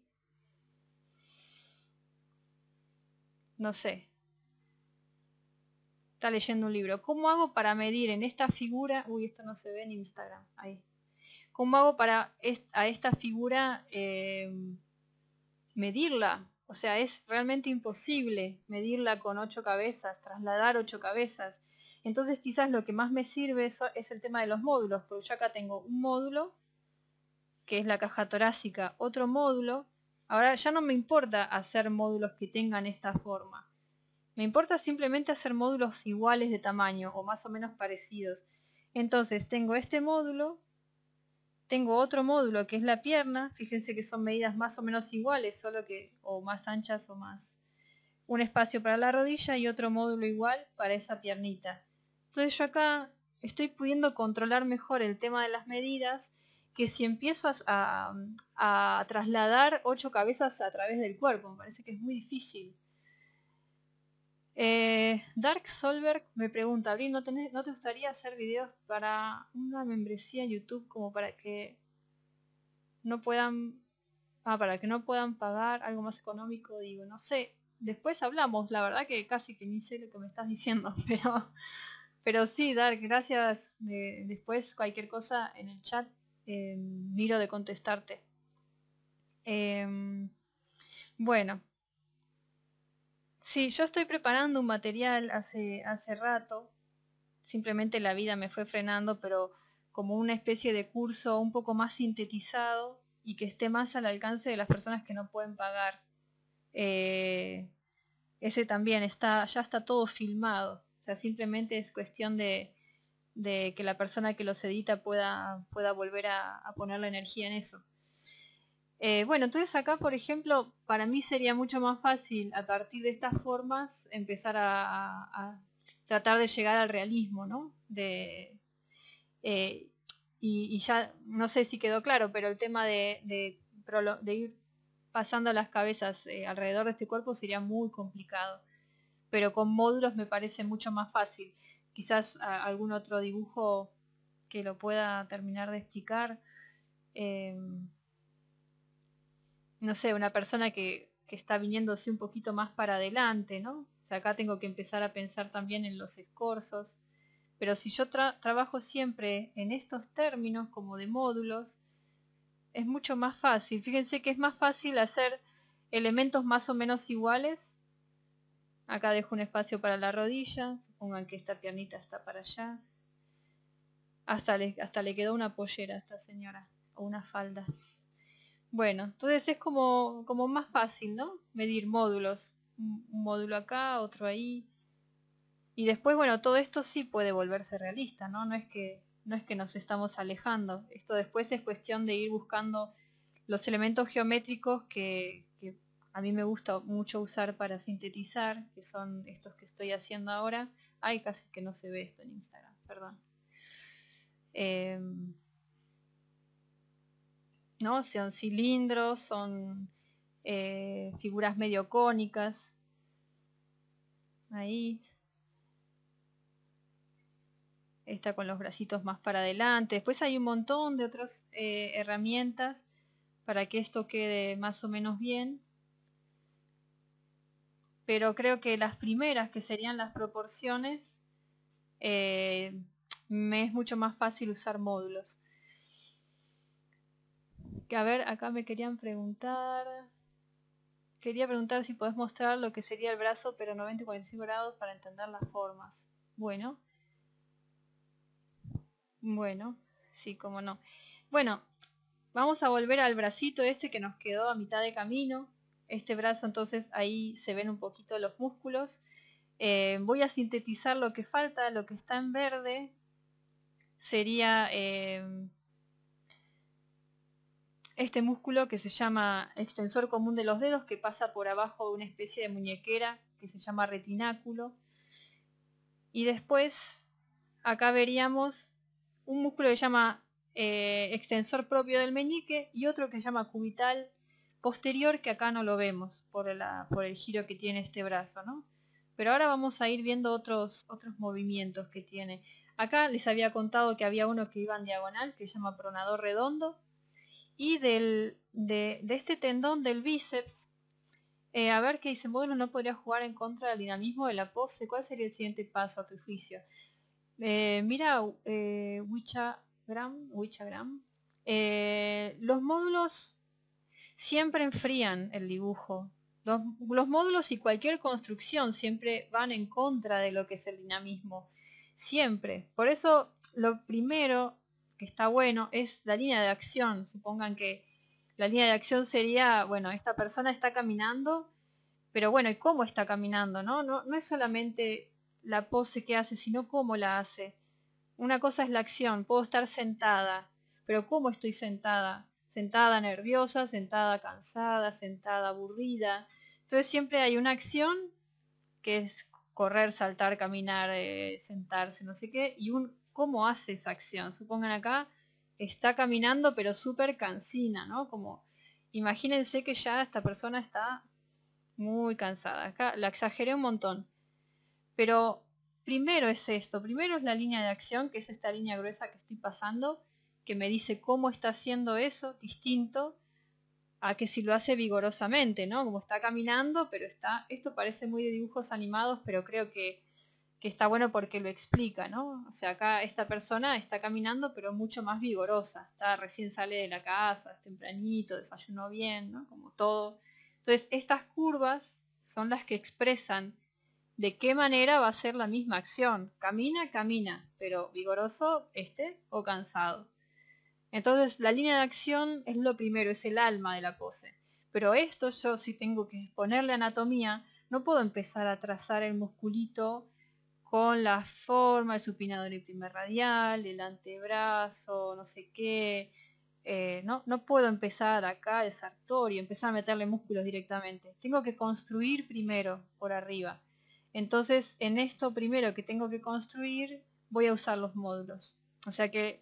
no sé, está leyendo un libro. ¿Cómo hago para medir en esta figura? Uy, esto no se ve en Instagram, ahí. ¿Cómo hago para a esta figura em, medirla? O sea, es realmente imposible medirla con ocho cabezas, trasladar ocho cabezas. Entonces quizás lo que más me sirve eso es el tema de los módulos, porque ya acá tengo un módulo, que es la caja torácica, otro módulo. Ahora ya no me importa hacer módulos que tengan esta forma. Me importa simplemente hacer módulos iguales de tamaño o más o menos parecidos. Entonces tengo este módulo, tengo otro módulo que es la pierna, fíjense que son medidas más o menos iguales, solo que o más anchas o más. Un espacio para la rodilla y otro módulo igual para esa piernita. Entonces yo acá estoy pudiendo controlar mejor el tema de las medidas que si empiezo a, trasladar ocho cabezas a través del cuerpo. Me parece que es muy difícil. Eh, Dark Solberg me pregunta, Abril, ¿no, ¿no te gustaría hacer videos para una membresía en YouTube como para que no puedan... Ah, para que no puedan pagar algo más económico, digo, no sé. Después hablamos, la verdad que casi que ni sé lo que me estás diciendo, pero pero sí, Dar, gracias. Eh, después cualquier cosa en el chat, eh, miro de contestarte. Em, bueno. Sí, yo estoy preparando un material hace, hace rato. Simplemente la vida me fue frenando, pero como una especie de curso un poco más sintetizado y que esté más al alcance de las personas que no pueden pagar. Eh, ese también está, ya está todo filmado. O sea, simplemente es cuestión de, que la persona que los edita pueda, pueda volver a, poner la energía en eso. Eh, bueno, entonces acá, por ejemplo, para mí sería mucho más fácil a partir de estas formas empezar a, tratar de llegar al realismo, ¿no? De, eh, y, ya, no sé si quedó claro, pero el tema de, de, ir pasando las cabezas eh, alrededor de este cuerpo sería muy complicado pero con módulos me parece mucho más fácil. Quizás algún otro dibujo que lo pueda terminar de explicar. Em, no sé, una persona que, que, está viniéndose un poquito más para adelante, ¿no? O sea, acá tengo que empezar a pensar también en los escorzos. Pero si yo trabajo siempre en estos términos como de módulos, es mucho más fácil. Fíjense que es más fácil hacer elementos más o menos iguales Acá dejo un espacio para la rodilla, supongan que esta piernita está para allá. Hasta le, hasta le quedó una pollera a esta señora, o una falda. Bueno, entonces es como, como más fácil, ¿no? Medir módulos. Un, módulo acá, otro ahí. Y después, bueno, todo esto sí puede volverse realista, ¿no? No es que, no es que nos estamos alejando. Esto después es cuestión de ir buscando los elementos geométricos que, a mí me gusta mucho usar para sintetizar, que son estos que estoy haciendo ahora. Hay casi que no se ve esto en Instagram, perdón. Em, ¿no? Son cilindros, son eh, figuras medio cónicas. Ahí. Está con los bracitos más para adelante. Después hay un montón de otras eh, herramientas para que esto quede más o menos bien pero creo que las primeras, que serían las proporciones, eh, me es mucho más fácil usar módulos. Que a ver, acá me querían preguntar... Quería preguntar si podés mostrar lo que sería el brazo, pero 90 y 45 grados para entender las formas. Bueno. Bueno, sí, como no. Bueno, vamos a volver al bracito este que nos quedó a mitad de camino este brazo, entonces ahí se ven un poquito los músculos. Eh, voy a sintetizar lo que falta, lo que está en verde sería eh, este músculo que se llama extensor común de los dedos, que pasa por abajo de una especie de muñequera que se llama retináculo. Y después acá veríamos un músculo que se llama eh, extensor propio del meñique y otro que se llama cubital posterior que acá no lo vemos por, ah, por el giro que tiene este brazo, ¿no? Pero ahora vamos a ir viendo otros, otros movimientos que tiene. Acá les había contado que había uno que iba en diagonal, que se llama pronador redondo. Y del, de, este tendón del bíceps, eh, a ver qué dice. módulo no podría jugar en contra del dinamismo de la pose. ¿Cuál sería el siguiente paso a tu juicio? Eh, mira, eh, Wichagram. Eh, los módulos siempre enfrían el dibujo. Los, módulos y cualquier construcción siempre van en contra de lo que es el dinamismo. Siempre. Por eso lo primero que está bueno es la línea de acción. Supongan que la línea de acción sería, bueno, esta persona está caminando, pero bueno, ¿y cómo está caminando? No, no, no es solamente la pose que hace, sino cómo la hace. Una cosa es la acción, puedo estar sentada, pero ¿cómo estoy sentada? sentada nerviosa, sentada cansada, sentada aburrida. Entonces siempre hay una acción que es correr, saltar, caminar, eh, sentarse, no sé qué, y un cómo hace esa acción. Supongan acá, está caminando pero súper cansina, ¿no? Como imagínense que ya esta persona está muy cansada. Acá la exageré un montón. Pero primero es esto, primero es la línea de acción, que es esta línea gruesa que estoy pasando, que me dice cómo está haciendo eso, distinto a que si lo hace vigorosamente, ¿no? Como está caminando, pero está, esto parece muy de dibujos animados, pero creo que, que está bueno porque lo explica, ¿no? O sea, acá esta persona está caminando, pero mucho más vigorosa, está recién sale de la casa, tempranito, desayunó bien, ¿no? Como todo. Entonces, estas curvas son las que expresan de qué manera va a ser la misma acción. Camina, camina, pero vigoroso este o cansado. Entonces la línea de acción es lo primero, es el alma de la pose. Pero esto yo si tengo que ponerle anatomía, no puedo empezar a trazar el musculito con la forma, el supinador y primer radial, el antebrazo, no sé qué. Eh, no, no puedo empezar acá el sartorio, empezar a meterle músculos directamente. Tengo que construir primero por arriba. Entonces, en esto primero que tengo que construir, voy a usar los módulos. O sea que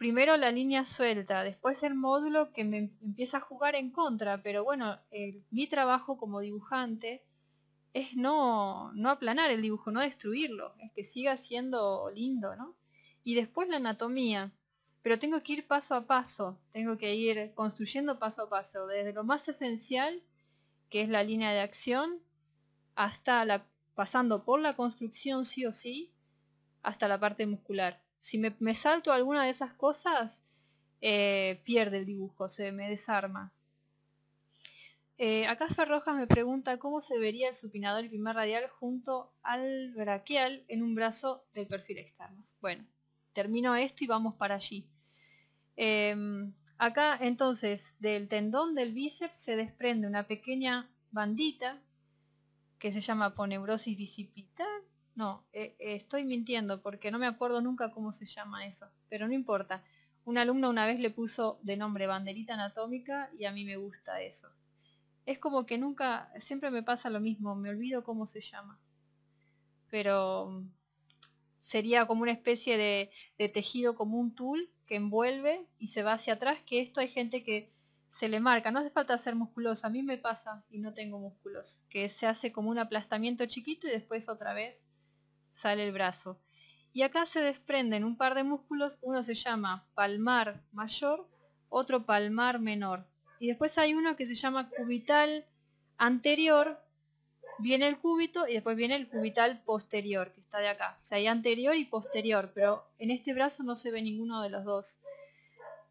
primero la línea suelta, después el módulo que me empieza a jugar en contra, pero bueno, mi trabajo como dibujante es no, no aplanar el dibujo, no destruirlo, es que siga siendo lindo, ¿no? Y después la anatomía, pero tengo que ir paso a paso, tengo que ir construyendo paso a paso, desde lo más esencial, que es la línea de acción, hasta la, pasando por la construcción sí o sí, hasta la parte muscular. Si me, salto alguna de esas cosas, eh, pierde el dibujo, se me desarma. Eh, acá Ferrojas me pregunta cómo se vería el supinador y primer radial junto al braquial en un brazo del perfil externo. Bueno, termino esto y vamos para allí. Em, acá entonces del tendón del bíceps se desprende una pequeña bandita que se llama poneurosis bicipital no, eh, eh, estoy mintiendo porque no me acuerdo nunca cómo se llama eso, pero no importa. Un alumno una vez le puso de nombre banderita anatómica y a mí me gusta eso. Es como que nunca, siempre me pasa lo mismo, me olvido cómo se llama. Pero mm, sería como una especie de, tejido como un tool que envuelve y se va hacia atrás, que esto hay gente que se le marca, no hace falta ser musculoso, a mí me pasa y no tengo músculos, que se hace como un aplastamiento chiquito y después otra vez sale el brazo. Y acá se desprenden un par de músculos, uno se llama palmar mayor, otro palmar menor. Y después hay uno que se llama cubital anterior, viene el cúbito y después viene el cubital posterior, que está de acá. O sea, hay anterior y posterior, pero en este brazo no se ve ninguno de los dos.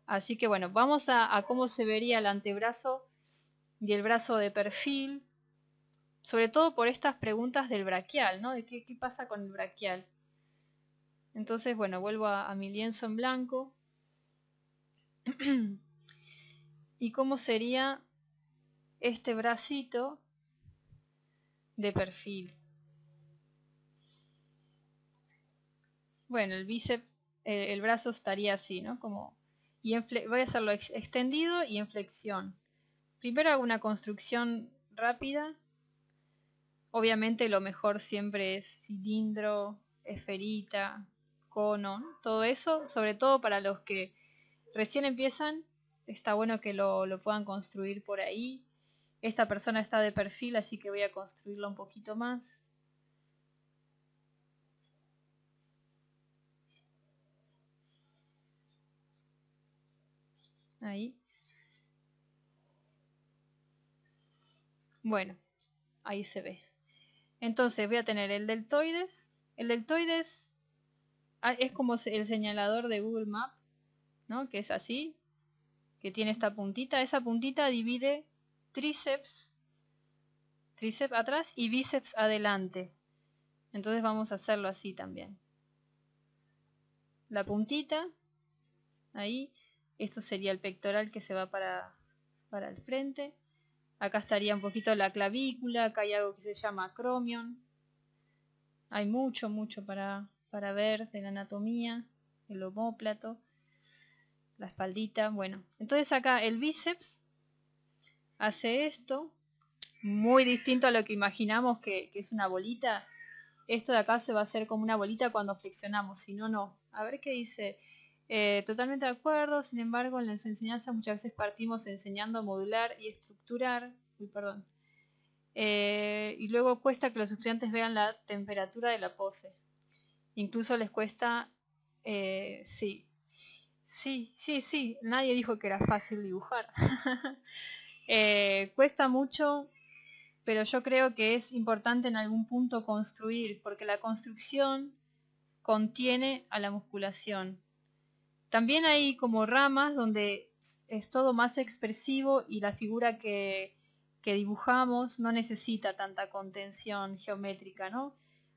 Así que bueno, vamos a, a cómo se vería el antebrazo y el brazo de perfil sobre todo por estas preguntas del braquial, ¿no? De qué, pasa con el braquial. Entonces, bueno, vuelvo a, mi lienzo en blanco. y cómo sería este bracito de perfil. Bueno, el bíceps, el, brazo estaría así, ¿no? Como, y voy a hacerlo extendido y en flexión. Primero hago una construcción rápida Obviamente lo mejor siempre es cilindro, esferita, cono, todo eso, sobre todo para los que recién empiezan, está bueno que lo, lo puedan construir por ahí. Esta persona está de perfil, así que voy a construirlo un poquito más. Ahí. Bueno, ahí se ve. Entonces voy a tener el deltoides. El deltoides ah, es como el señalador de Google Map, ¿no? Que es así, que tiene esta puntita. Esa puntita divide tríceps, tríceps atrás y bíceps adelante. Entonces vamos a hacerlo así también. La puntita, ahí, esto sería el pectoral que se va para, para el frente. Acá estaría un poquito la clavícula, acá hay algo que se llama acromion. Hay mucho, mucho para, ver de la anatomía, el homóplato, la espaldita. Bueno, entonces acá el bíceps hace esto, muy distinto a lo que imaginamos que, que es una bolita. Esto de acá se va a hacer como una bolita cuando flexionamos, si no, no. A ver qué dice eh, totalmente de acuerdo, sin embargo, en las enseñanzas muchas veces partimos enseñando a modular y estructurar, uy, perdón, eh, y luego cuesta que los estudiantes vean la temperatura de la pose. Incluso les cuesta, eh, sí, sí, sí, sí, nadie dijo que era fácil dibujar. cuesta mucho, pero yo creo que es importante en algún punto construir, porque la construcción contiene a la musculación. También hay como ramas donde es todo más expresivo y la figura que, dibujamos no necesita tanta contención geométrica, ¿no?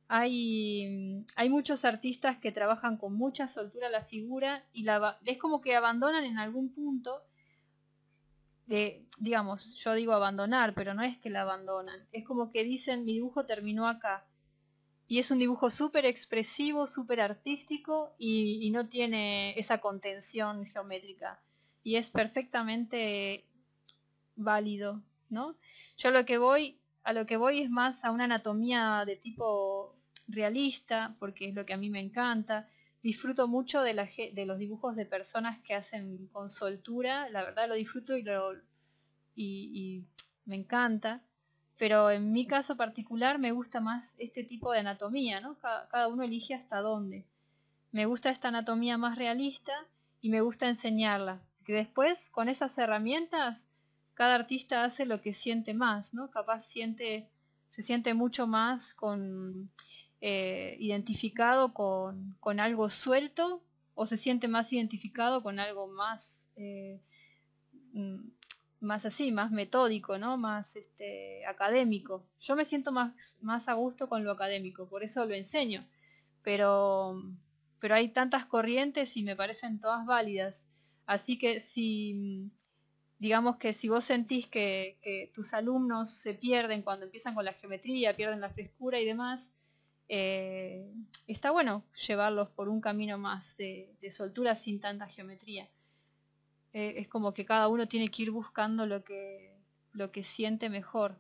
Hay, hay, muchos artistas que trabajan con mucha soltura la figura y la, es como que abandonan en algún punto, digamos, yo digo abandonar, pero no es que la abandonan, es como que dicen mi dibujo terminó acá, y es un dibujo súper expresivo, súper artístico y, no tiene esa contención geométrica. Y es perfectamente válido, ¿no? Yo lo que voy, a lo que voy es más a una anatomía de tipo realista, porque es lo que a mí me encanta. Disfruto mucho de, los dibujos de personas que hacen con soltura, la verdad lo disfruto y, lo, y me encanta pero en mi caso particular me gusta más este tipo de anatomía, ¿no? Cada, uno elige hasta dónde. Me gusta esta anatomía más realista y me gusta enseñarla. Que después, con esas herramientas, cada artista hace lo que siente más, ¿no? Capaz siente, se siente mucho más con, eh, identificado con, algo suelto o se siente más identificado con algo más eh, mm, más así, más metódico, ¿no? Más este, académico. Yo me siento más, más a gusto con lo académico, por eso lo enseño. Pero, pero hay tantas corrientes y me parecen todas válidas. Así que si, digamos que si vos sentís que, tus alumnos se pierden cuando empiezan con la geometría, pierden la frescura y demás, eh, está bueno llevarlos por un camino más de soltura sin tanta geometría. Eh, es como que cada uno tiene que ir buscando lo que, lo que siente mejor.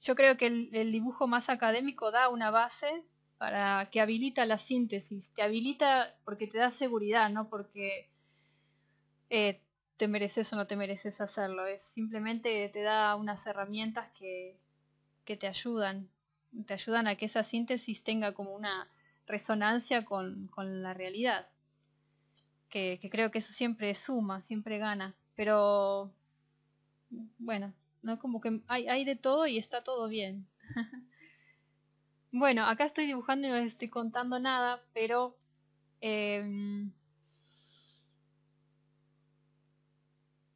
Yo creo que el, dibujo más académico da una base para que habilita la síntesis, te habilita porque te da seguridad, no porque eh, te mereces o no te mereces hacerlo, es simplemente te da unas herramientas que, te ayudan, te ayudan a que esa síntesis tenga como una resonancia con la realidad que, creo que eso siempre suma, siempre gana, pero bueno, no como que hay, de todo y está todo bien. bueno, acá estoy dibujando y no les estoy contando nada, pero... Em,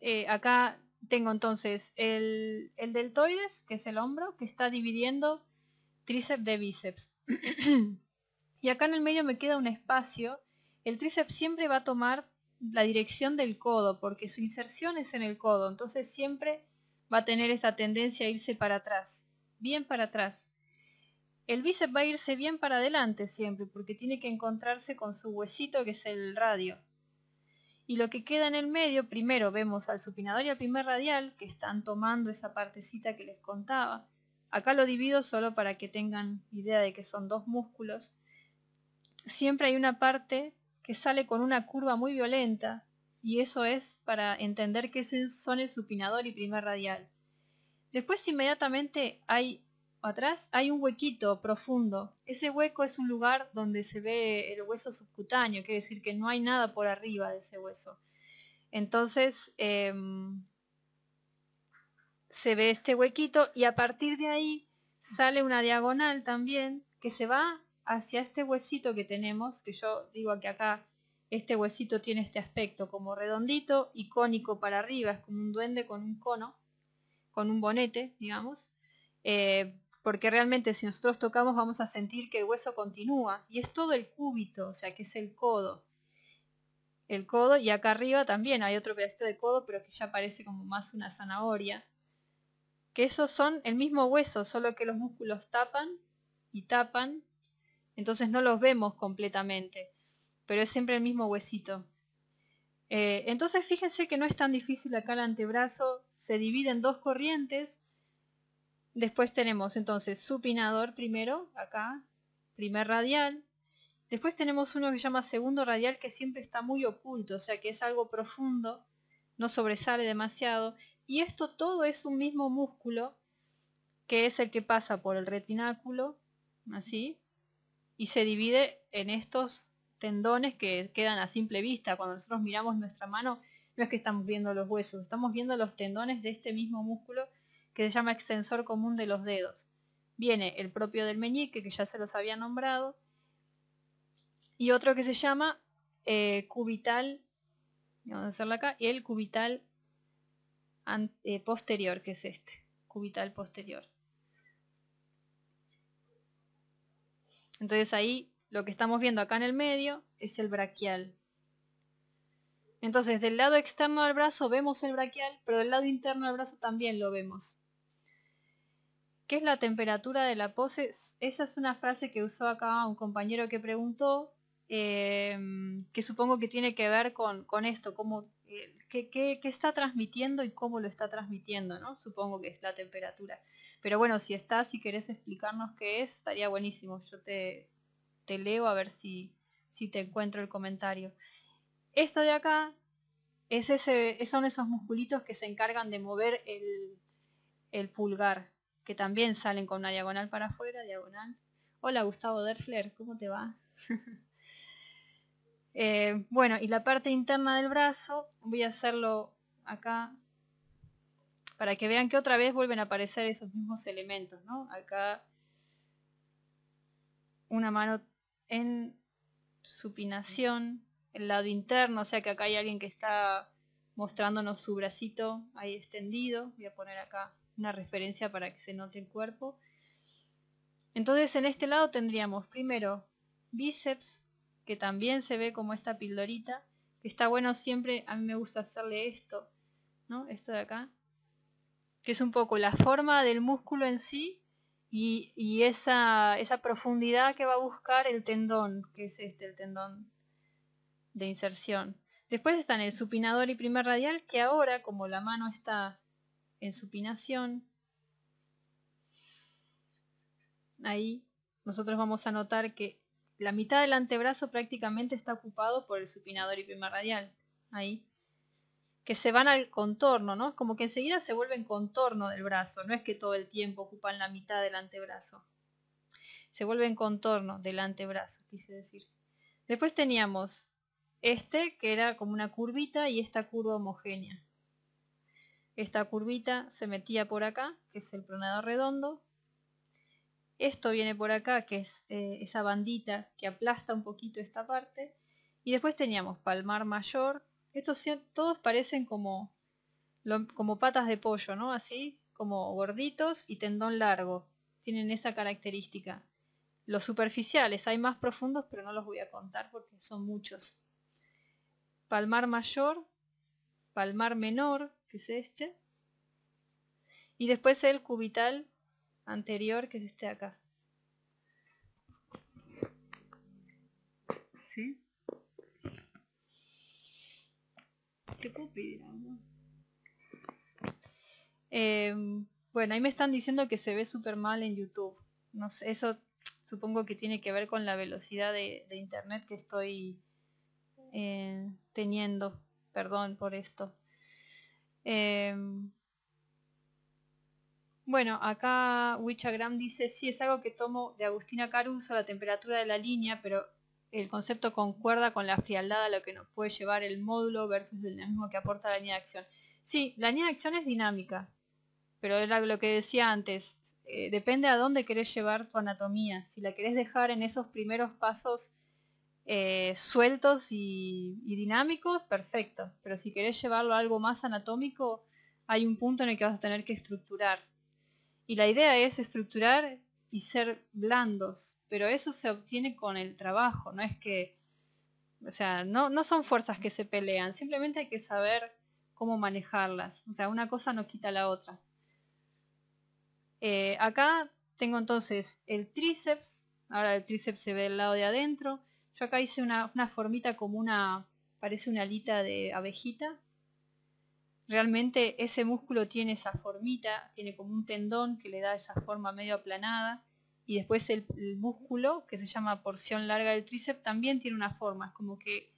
eh, acá tengo entonces el, el deltoides, que es el hombro, que está dividiendo tríceps de bíceps. y acá en el medio me queda un espacio el tríceps siempre va a tomar la dirección del codo, porque su inserción es en el codo, entonces siempre va a tener esta tendencia a irse para atrás, bien para atrás. El bíceps va a irse bien para adelante siempre, porque tiene que encontrarse con su huesito que es el radio. Y lo que queda en el medio, primero vemos al supinador y al primer radial, que están tomando esa partecita que les contaba. Acá lo divido solo para que tengan idea de que son dos músculos. Siempre hay una parte que sale con una curva muy violenta, y eso es para entender que son el supinador y primer radial. Después inmediatamente hay atrás hay un huequito profundo. Ese hueco es un lugar donde se ve el hueso subcutáneo, quiere decir que no hay nada por arriba de ese hueso. Entonces em, se ve este huequito y a partir de ahí sale una diagonal también que se va hacia este huesito que tenemos, que yo digo que acá este huesito tiene este aspecto como redondito y cónico para arriba, es como un duende con un cono, con un bonete, digamos, eh, porque realmente si nosotros tocamos vamos a sentir que el hueso continúa y es todo el cúbito, o sea que es el codo. El codo y acá arriba también hay otro pedacito de codo, pero que ya parece como más una zanahoria. Que esos son el mismo hueso, solo que los músculos tapan y tapan entonces no los vemos completamente, pero es siempre el mismo huesito. Eh, entonces fíjense que no es tan difícil acá el antebrazo, se divide en dos corrientes, después tenemos entonces supinador primero, acá, primer radial, después tenemos uno que se llama segundo radial que siempre está muy oculto, o sea que es algo profundo, no sobresale demasiado, y esto todo es un mismo músculo, que es el que pasa por el retináculo, así, y se divide en estos tendones que quedan a simple vista. Cuando nosotros miramos nuestra mano, no es que estamos viendo los huesos, estamos viendo los tendones de este mismo músculo que se llama extensor común de los dedos. Viene el propio del meñique, que ya se los había nombrado, y otro que se llama eh, cubital, vamos a hacerlo acá, el cubital eh, posterior, que es este, cubital posterior. Entonces ahí lo que estamos viendo acá en el medio es el braquial. Entonces del lado externo del brazo vemos el braquial, pero del lado interno del brazo también lo vemos. ¿Qué es la temperatura de la pose? Esa es una frase que usó acá un compañero que preguntó, em, que supongo que tiene que ver con, con esto, cómo, eh, qué, qué, está transmitiendo y cómo lo está transmitiendo, ¿no? Supongo que es la temperatura. Pero bueno, si estás y querés explicarnos qué es, estaría buenísimo. Yo te, te leo a ver si, si te encuentro el comentario. Esto de acá es ese, son esos musculitos que se encargan de mover el, el pulgar, que también salen con una diagonal para afuera, diagonal. Hola Gustavo Derfler, ¿cómo te va? Eh, bueno, y la parte interna del brazo, voy a hacerlo acá para que vean que otra vez vuelven a aparecer esos mismos elementos, ¿no? Acá una mano en supinación, el lado interno, o sea que acá hay alguien que está mostrándonos su bracito ahí extendido, voy a poner acá una referencia para que se note el cuerpo. Entonces en este lado tendríamos primero bíceps, que también se ve como esta pildorita, que está bueno siempre, a mí me gusta hacerle esto, ¿no? Esto de acá, que es un poco la forma del músculo en sí y, esa, esa, profundidad que va a buscar el tendón, que es este, el tendón de inserción. Después están el supinador y primer radial, que ahora, como la mano está en supinación, ahí nosotros vamos a notar que la mitad del antebrazo prácticamente está ocupado por el supinador y primer radial. Ahí que se van al contorno, ¿no? Como que enseguida se vuelven contorno del brazo, no es que todo el tiempo ocupan la mitad del antebrazo. Se vuelven contorno del antebrazo, quise decir. Después teníamos este que era como una curvita y esta curva homogénea. Esta curvita se metía por acá, que es el pronador redondo. Esto viene por acá, que es eh, esa bandita que aplasta un poquito esta parte. Y después teníamos palmar mayor, estos todos parecen como, como patas de pollo, ¿no? Así, como gorditos y tendón largo. Tienen esa característica. Los superficiales, hay más profundos, pero no los voy a contar porque son muchos. Palmar mayor, palmar menor, que es este. Y después el cubital anterior, que es este acá. ¿Sí? Em, bueno, ahí me están diciendo que se ve súper mal en YouTube. No sé, eso supongo que tiene que ver con la velocidad de, internet que estoy eh, teniendo. Perdón por esto. Em, bueno, acá Wichagram dice, sí, es algo que tomo de Agustina Caruso la temperatura de la línea, pero el concepto concuerda con la frialdad a lo que nos puede llevar el módulo versus el dinamismo que aporta la línea de acción. Sí, la línea de acción es dinámica, pero era lo que decía antes, eh, depende a dónde querés llevar tu anatomía, si la querés dejar en esos primeros pasos eh, sueltos y, y, dinámicos, perfecto, pero si querés llevarlo a algo más anatómico, hay un punto en el que vas a tener que estructurar. Y la idea es estructurar y ser blandos, pero eso se obtiene con el trabajo, no es que, o sea, no, son fuerzas que se pelean, simplemente hay que saber cómo manejarlas, o sea, una cosa no quita la otra. Eh, acá tengo entonces el tríceps, ahora el tríceps se ve del lado de adentro, yo acá hice una, una formita como una, parece una alita de abejita, realmente ese músculo tiene esa formita, tiene como un tendón que le da esa forma medio aplanada y después el, músculo, que se llama porción larga del tríceps, también tiene una forma, es como que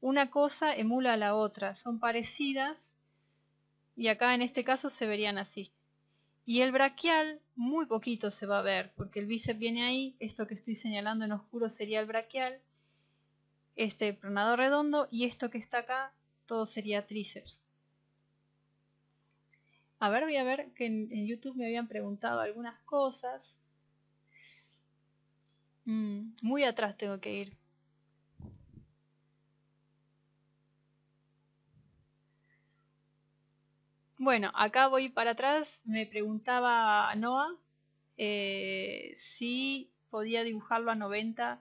una cosa emula a la otra, son parecidas y acá en este caso se verían así. Y el braquial muy poquito se va a ver, porque el bíceps viene ahí, esto que estoy señalando en oscuro sería el braquial, este pronador redondo y esto que está acá, todo sería tríceps. A ver, voy a ver que en YouTube me habían preguntado algunas cosas. Mm, muy atrás tengo que ir. Bueno, acá voy para atrás. Me preguntaba Noah eh, si podía dibujarlo a 90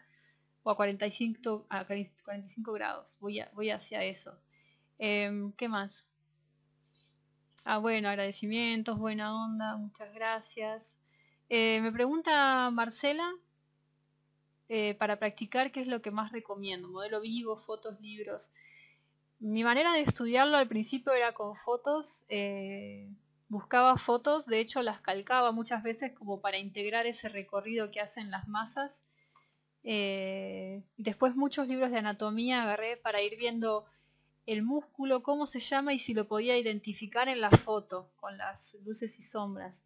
o a 45, a 45 grados. Voy, voy hacia eso. Em, ¿Qué más? Ah, bueno, agradecimientos, buena onda, muchas gracias. Eh, me pregunta Marcela eh, para practicar, ¿qué es lo que más recomiendo? Modelo vivo, fotos, libros. Mi manera de estudiarlo al principio era con fotos. Eh, buscaba fotos, de hecho las calcaba muchas veces como para integrar ese recorrido que hacen las masas. Eh, después muchos libros de anatomía agarré para ir viendo el músculo, cómo se llama y si lo podía identificar en la foto, con las luces y sombras.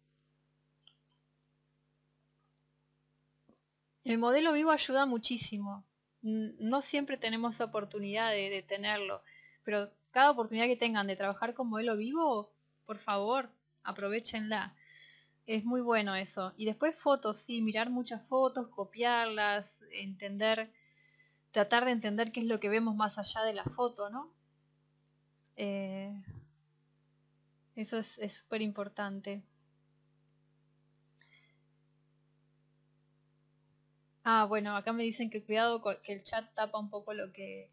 El modelo vivo ayuda muchísimo. No siempre tenemos oportunidad de, tenerlo, pero cada oportunidad que tengan de trabajar con modelo vivo, por favor, aprovechenla. Es muy bueno eso. Y después fotos, sí, mirar muchas fotos, copiarlas, entender, tratar de entender qué es lo que vemos más allá de la foto, ¿no? Eh, eso es súper importante. Ah, bueno, acá me dicen que cuidado que el chat tapa un poco lo que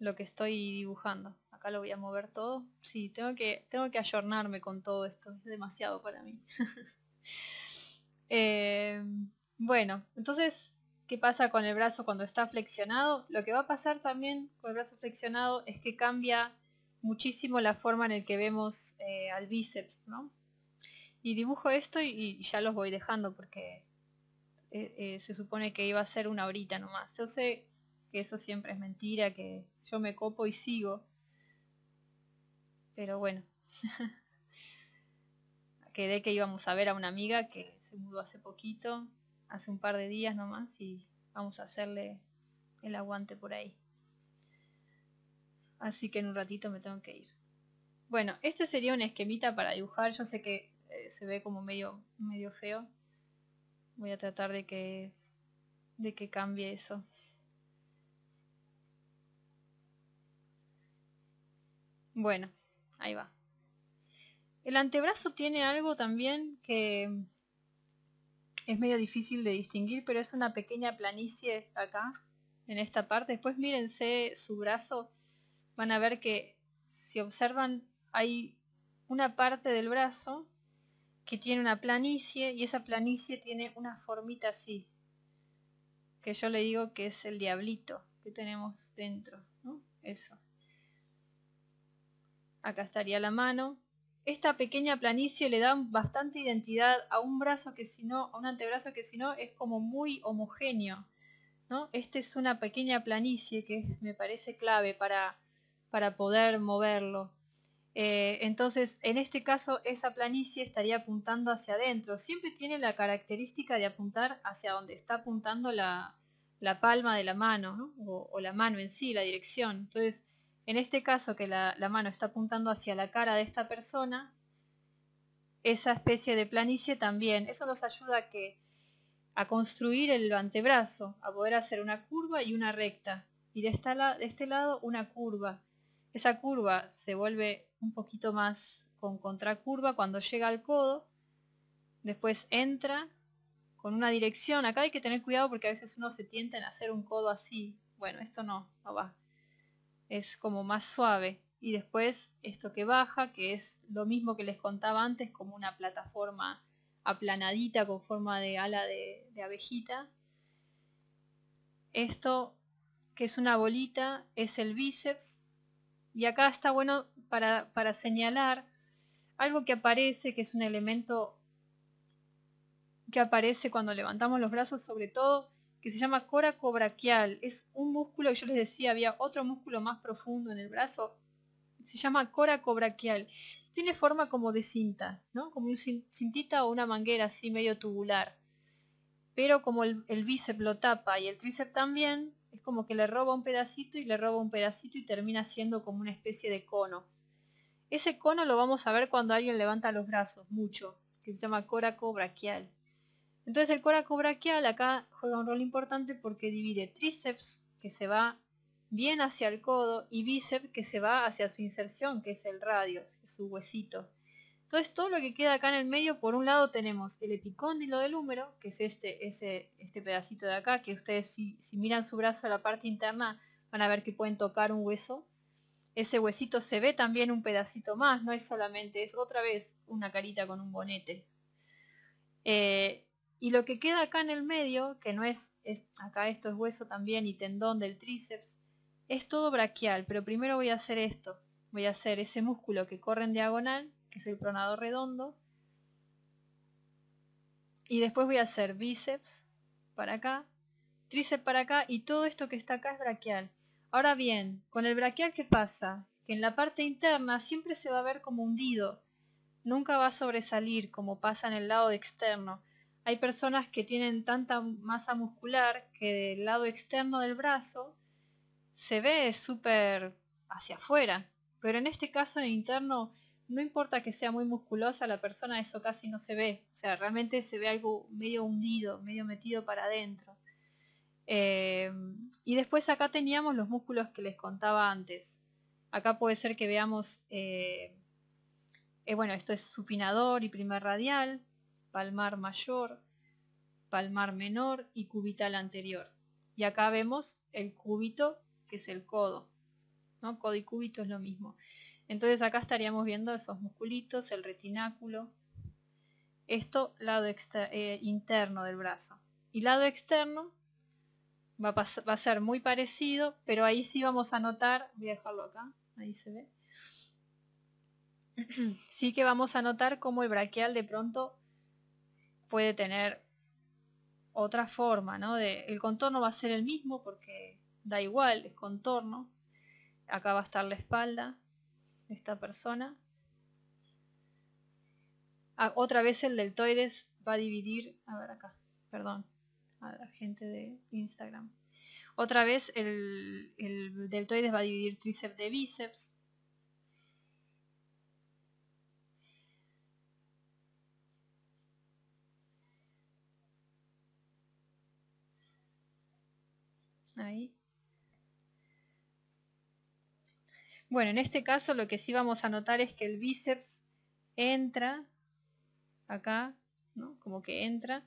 lo que estoy dibujando. Acá lo voy a mover todo. Sí, tengo que tengo que ayornarme con todo esto, es demasiado para mí. Eh, bueno, entonces, ¿qué pasa con el brazo cuando está flexionado? Lo que va a pasar también con el brazo flexionado es que cambia muchísimo la forma en el que vemos eh, al bíceps, ¿no? Y dibujo esto y, y ya los voy dejando porque eh, eh, se supone que iba a ser una horita nomás. Yo sé que eso siempre es mentira, que yo me copo y sigo. Pero bueno, quedé que íbamos a ver a una amiga que se mudó hace poquito, hace un par de días nomás, y vamos a hacerle el aguante por ahí. Así que en un ratito me tengo que ir. Bueno, este sería un esquemita para dibujar. Yo sé que eh, se ve como medio, medio feo, voy a tratar de que, de que cambie eso. Bueno, ahí va. El antebrazo tiene algo también que es medio difícil de distinguir, pero es una pequeña planicie acá, en esta parte. Después mírense su brazo, van a ver que si observan hay una parte del brazo que tiene una planicie y esa planicie tiene una formita así, que yo le digo que es el diablito que tenemos dentro, ¿no? Eso. Acá estaría la mano. Esta pequeña planicie le da bastante identidad a un brazo que si no, a un antebrazo que si no es como muy homogéneo. ¿no? Esta es una pequeña planicie que me parece clave para, para poder moverlo. Eh, entonces, en este caso, esa planicie estaría apuntando hacia adentro. Siempre tiene la característica de apuntar hacia donde está apuntando la, palma de la mano o, la mano en sí, la dirección. Entonces, en este caso que la, mano está apuntando hacia la cara de esta persona, esa especie de planicie también. Eso nos ayuda a, que, a construir el antebrazo, a poder hacer una curva y una recta. Y de, de este lado una curva. Esa curva se vuelve un poquito más con contracurva cuando llega al codo. Después entra con una dirección. Acá hay que tener cuidado porque a veces uno se tienta en hacer un codo así. Bueno, esto no, no va. Es como más suave. Y después esto que baja, que es lo mismo que les contaba antes, como una plataforma aplanadita con forma de ala de, de abejita. Esto que es una bolita es el bíceps. Y acá está bueno para, señalar algo que aparece, que es un elemento que aparece cuando levantamos los brazos sobre todo, que se llama coracobraquial. Es un músculo, yo les decía, había otro músculo más profundo en el brazo, se llama coraco Tiene forma como de cinta, ¿no? Como un cintita o una manguera así medio tubular. Pero como el bíceps lo tapa y el tríceps también, es como que le roba un pedacito y le roba un pedacito y termina siendo como una especie de cono. Ese cono lo vamos a ver cuando alguien levanta los brazos mucho, que se llama coraco braquial. Entonces el coraco braquial acá juega un rol importante porque divide tríceps, que se va bien hacia el codo, y bíceps, que se va hacia su inserción, que es el radio, su huesito. Entonces todo lo que queda acá en el medio, por un lado tenemos el epicóndilo del húmero, que es este, este pedacito de acá, que ustedes si, si miran su brazo a la parte interna van a ver que pueden tocar un hueso ese huesito se ve también un pedacito más, no es solamente, es otra vez una carita con un bonete. Eh, y lo que queda acá en el medio, que no es, es, acá esto es hueso también y tendón del tríceps, es todo braquial, pero primero voy a hacer esto, voy a hacer ese músculo que corre en diagonal, que es el pronador redondo, y después voy a hacer bíceps para acá, tríceps para acá, y todo esto que está acá es braquial. Ahora bien, con el braquial ¿qué pasa? Que en la parte interna siempre se va a ver como hundido, nunca va a sobresalir como pasa en el lado externo. Hay personas que tienen tanta masa muscular que del lado externo del brazo se ve súper hacia afuera, pero en este caso en interno no importa que sea muy musculosa la persona, eso casi no se ve. O sea, realmente se ve algo medio hundido, medio metido para adentro. Eh, y después acá teníamos los músculos que les contaba antes. Acá puede ser que veamos, eh, eh, bueno, esto es supinador y primer radial, palmar mayor, palmar menor y cubital anterior. Y acá vemos el cúbito, que es el codo. ¿no? Codo y cúbito es lo mismo. Entonces acá estaríamos viendo esos musculitos, el retináculo. Esto lado interno del brazo. Y lado externo va a, ser muy parecido, pero ahí sí vamos a notar, voy a dejarlo acá, ahí se ve, sí que vamos a notar cómo el braquial de pronto puede tener otra forma, ¿no? el contorno va a ser el mismo porque da igual, el contorno. Acá va a estar la espalda de esta persona. Ah, otra vez el deltoides va a dividir, a ver acá, perdón, a la gente de Instagram. Otra vez el, el deltoides va a dividir tríceps de bíceps. Ahí. Bueno, en este caso lo que sí vamos a notar es que el bíceps entra acá, ¿no? como que entra,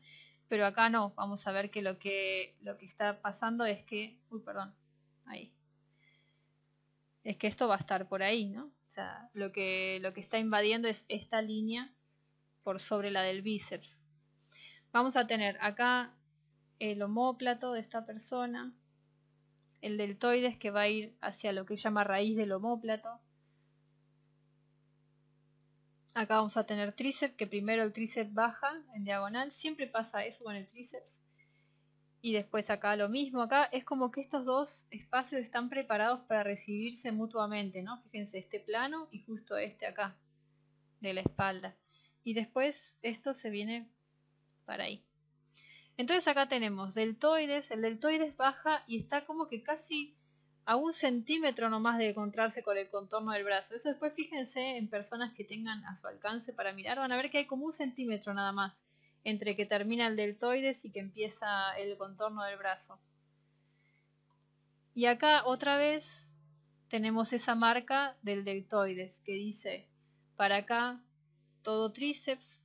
pero acá no, vamos a ver que lo que, lo que está pasando es que, uy, perdón, ahí, es que esto va a estar por ahí, ¿no? O sea, lo que, lo que está invadiendo es esta línea por sobre la del bíceps. Vamos a tener acá el homóplato de esta persona, el deltoides que va a ir hacia lo que llama raíz del homóplato, Acá vamos a tener tríceps, que primero el tríceps baja en diagonal, siempre pasa eso con el tríceps. Y después acá lo mismo, acá es como que estos dos espacios están preparados para recibirse mutuamente, ¿no? Fíjense, este plano y justo este acá, de la espalda. Y después esto se viene para ahí. Entonces acá tenemos deltoides, el deltoides baja y está como que casi a un centímetro nomás de encontrarse con el contorno del brazo. Eso después fíjense en personas que tengan a su alcance para mirar, van a ver que hay como un centímetro nada más entre que termina el deltoides y que empieza el contorno del brazo. Y acá otra vez tenemos esa marca del deltoides que dice para acá todo tríceps,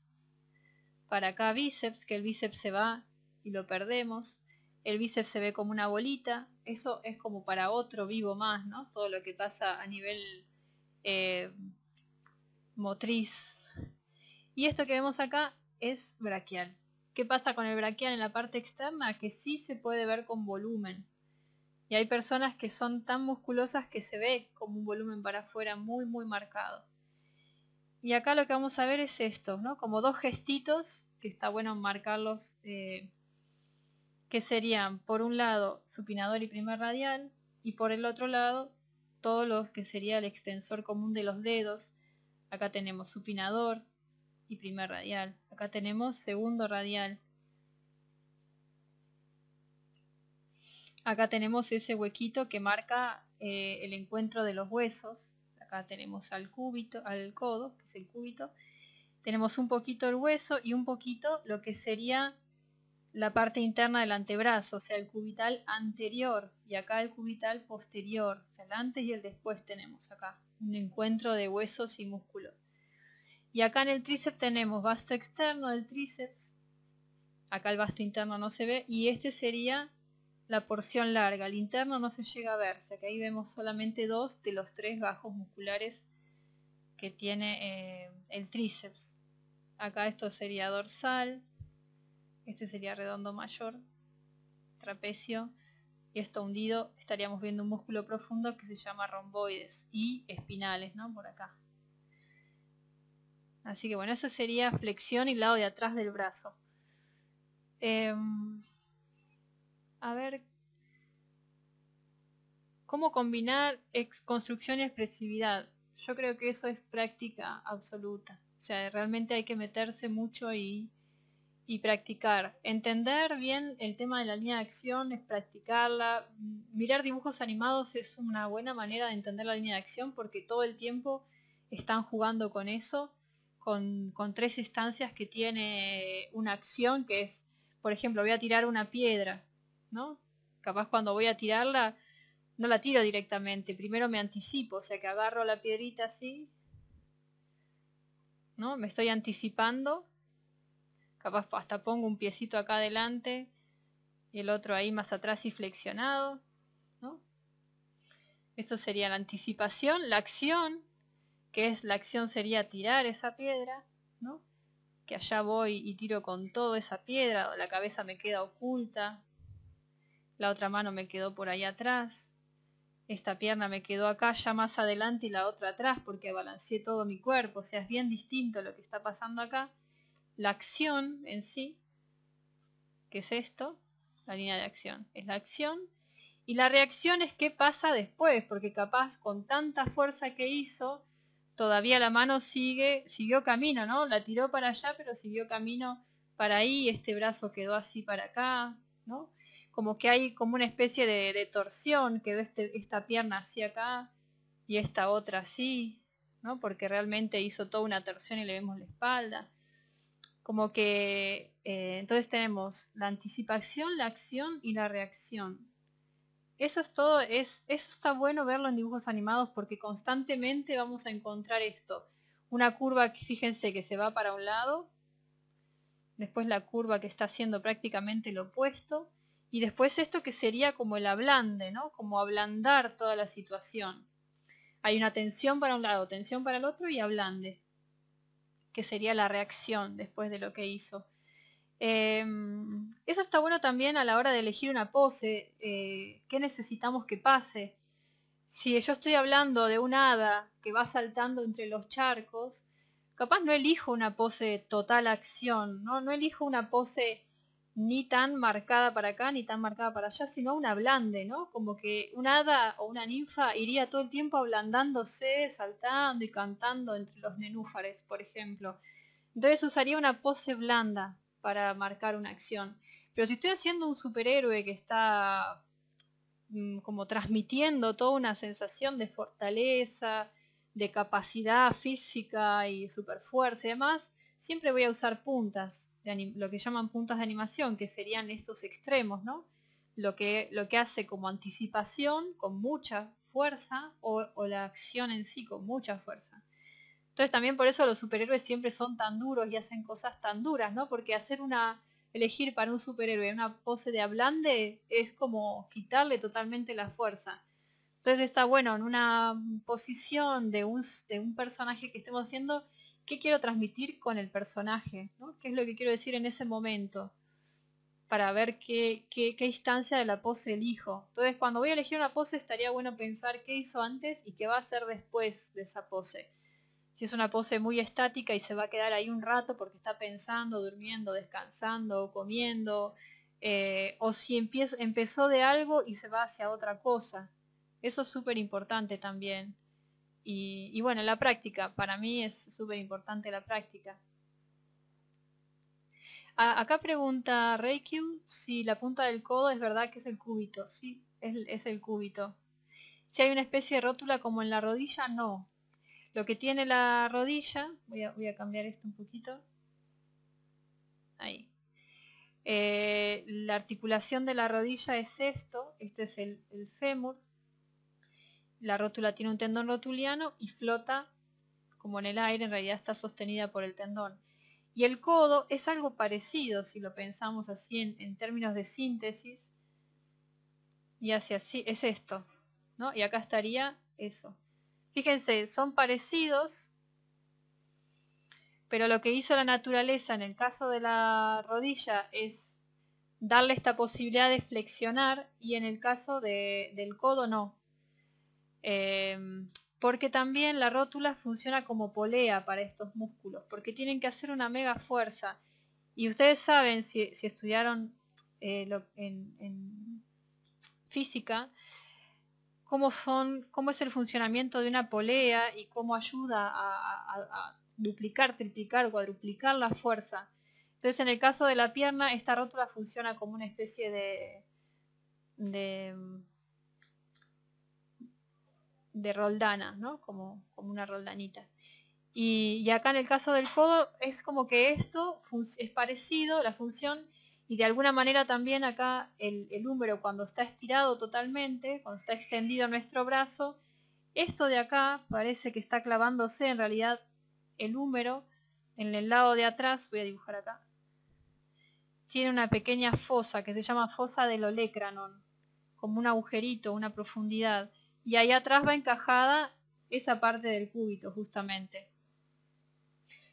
para acá bíceps, que el bíceps se va y lo perdemos, el bíceps se ve como una bolita, eso es como para otro vivo más, ¿no? Todo lo que pasa a nivel eh, motriz. Y esto que vemos acá es braquial. ¿Qué pasa con el braquial en la parte externa? Que sí se puede ver con volumen. Y hay personas que son tan musculosas que se ve como un volumen para afuera muy, muy marcado. Y acá lo que vamos a ver es esto, ¿no? Como dos gestitos, que está bueno marcarlos eh, que serían por un lado supinador y primer radial y por el otro lado todo lo que sería el extensor común de los dedos. Acá tenemos supinador y primer radial. Acá tenemos segundo radial. Acá tenemos ese huequito que marca eh, el encuentro de los huesos. Acá tenemos al cúbito, al codo, que es el cúbito. Tenemos un poquito el hueso y un poquito lo que sería la parte interna del antebrazo, o sea, el cubital anterior y acá el cubital posterior, o sea, el antes y el después tenemos acá, un encuentro de huesos y músculos. Y acá en el tríceps tenemos vasto externo del tríceps, acá el vasto interno no se ve, y este sería la porción larga, el interno no se llega a ver, o sea que ahí vemos solamente dos de los tres bajos musculares que tiene eh, el tríceps. Acá esto sería dorsal, este sería redondo mayor, trapecio, y esto hundido estaríamos viendo un músculo profundo que se llama romboides y espinales, ¿no? Por acá. Así que bueno, eso sería flexión y lado de atrás del brazo. Em, a ver, ¿cómo combinar construcción y expresividad? Yo creo que eso es práctica absoluta. O sea, realmente hay que meterse mucho y y practicar. Entender bien el tema de la línea de acción es practicarla. Mirar dibujos animados es una buena manera de entender la línea de acción porque todo el tiempo están jugando con eso, con, con tres instancias que tiene una acción que es, por ejemplo, voy a tirar una piedra, ¿no? Capaz cuando voy a tirarla, no la tiro directamente, primero me anticipo, o sea que agarro la piedrita así, ¿no? Me estoy anticipando capaz hasta pongo un piecito acá adelante y el otro ahí más atrás y flexionado. Esto sería la anticipación, la acción, que es la acción sería tirar esa piedra, que allá voy y tiro con toda esa piedra, la cabeza me queda oculta, la otra mano me quedó por ahí atrás, esta pierna me quedó acá ya más adelante y la otra atrás porque balanceé todo mi cuerpo, o sea, es bien distinto lo que está pasando acá la acción en sí, que es esto, la línea de acción, es la acción, y la reacción es qué pasa después, porque capaz con tanta fuerza que hizo, todavía la mano sigue, siguió camino, ¿no? La tiró para allá, pero siguió camino para ahí, este brazo quedó así para acá, ¿no? Como que hay como una especie de, torsión, quedó este, esta pierna así acá y esta otra así, ¿no? Porque realmente hizo toda una torsión y le vemos la espalda como que eh, entonces tenemos la anticipación, la acción y la reacción. Eso es todo, es, eso está bueno verlo en dibujos animados porque constantemente vamos a encontrar esto. Una curva, que, fíjense, que se va para un lado, después la curva que está haciendo prácticamente lo opuesto, y después esto que sería como el ablande, ¿no? Como ablandar toda la situación. Hay una tensión para un lado, tensión para el otro y ablande que sería la reacción después de lo que hizo. Em, eso está bueno también a la hora de elegir una pose, eh, qué necesitamos que pase. Si yo estoy hablando de un hada que va saltando entre los charcos, capaz no elijo una pose total acción, no, no elijo una pose ni tan marcada para acá ni tan marcada para allá, sino una blande, ¿no? Como que una hada o una ninfa iría todo el tiempo ablandándose, saltando y cantando entre los nenúfares, por ejemplo. Entonces usaría una pose blanda para marcar una acción. Pero si estoy haciendo un superhéroe que está mm, como transmitiendo toda una sensación de fortaleza, de capacidad física y superfuerza y demás, siempre voy a usar puntas lo que llaman puntos de animación, que serían estos extremos, ¿no? Lo que, lo que hace como anticipación con mucha fuerza o, la acción en sí con mucha fuerza. Entonces también por eso los superhéroes siempre son tan duros y hacen cosas tan duras, ¿no? Porque hacer una, elegir para un superhéroe una pose de ablande es como quitarle totalmente la fuerza. Entonces está bueno en una posición de un, de un personaje que estemos haciendo qué quiero transmitir con el personaje, qué es lo que quiero decir en ese momento, para ver qué, qué, instancia de la pose elijo. Entonces, cuando voy a elegir una pose, estaría bueno pensar qué hizo antes y qué va a hacer después de esa pose. Si es una pose muy estática y se va a quedar ahí un rato porque está pensando, durmiendo, descansando, comiendo, eh, o si empezó de algo y se va hacia otra cosa. Eso es súper importante también. Y, bueno, la práctica, para mí es súper importante la práctica. acá pregunta Reikyu si la punta del codo es verdad que es el cúbito. Sí, es, el cúbito. Si hay una especie de rótula como en la rodilla, no. Lo que tiene la rodilla, voy a, cambiar esto un poquito. Ahí. Eh, la articulación de la rodilla es esto, este es el, el fémur, la rótula tiene un tendón rotuliano y flota como en el aire, en realidad está sostenida por el tendón. Y el codo es algo parecido, si lo pensamos así en, términos de síntesis, y hacia así, es esto, ¿no? Y acá estaría eso. Fíjense, son parecidos, pero lo que hizo la naturaleza en el caso de la rodilla es darle esta posibilidad de flexionar y en el caso del codo no, Em, porque también la rótula funciona como polea para estos músculos, porque tienen que hacer una mega fuerza. Y ustedes saben, si, estudiaron eh, en, física, cómo, son, cómo es el funcionamiento de una polea y cómo ayuda a, duplicar, triplicar, cuadruplicar la fuerza. Entonces, en el caso de la pierna, esta rótula funciona como una especie de de roldana, ¿no? Como, como una roldanita. Y, acá en el caso del codo es como que esto es parecido, la función, y de alguna manera también acá el, el húmero cuando está estirado totalmente, cuando está extendido nuestro brazo, esto de acá parece que está clavándose en realidad el húmero en el lado de atrás, voy a dibujar acá, tiene una pequeña fosa que se llama fosa del olecranon, como un agujerito, una profundidad y ahí atrás va encajada esa parte del cúbito justamente.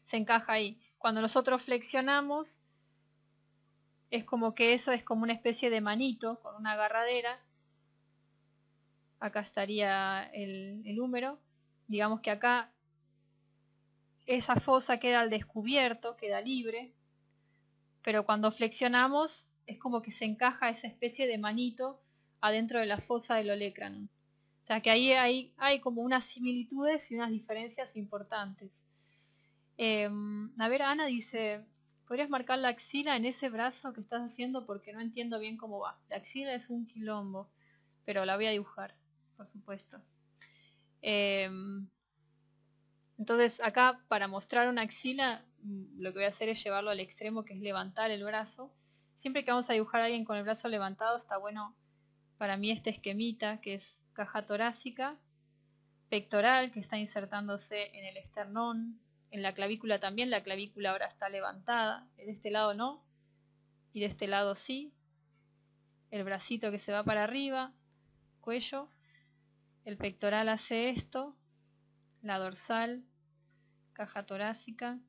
Se encaja ahí. Cuando nosotros flexionamos, es como que eso es como una especie de manito con una agarradera. Acá estaría el, húmero. Digamos que acá esa fosa queda al descubierto, queda libre. Pero cuando flexionamos, es como que se encaja esa especie de manito adentro de la fosa del olecranon. O sea que ahí hay, como unas similitudes y unas diferencias importantes. Em, a ver, Ana dice, ¿podrías marcar la axila en ese brazo que estás haciendo porque no entiendo bien cómo va? La axila es un quilombo, pero la voy a dibujar, por supuesto. Em, entonces acá para mostrar una axila mm, lo que voy a hacer es llevarlo al extremo que es levantar el brazo. Siempre que vamos a dibujar a alguien con el brazo levantado está bueno para mí este esquemita que es caja torácica, pectoral que está insertándose en el esternón, en la clavícula también, la clavícula ahora está levantada, de este lado no, y de este lado sí, el bracito que se va para arriba, cuello, el pectoral hace esto, la dorsal, caja torácica.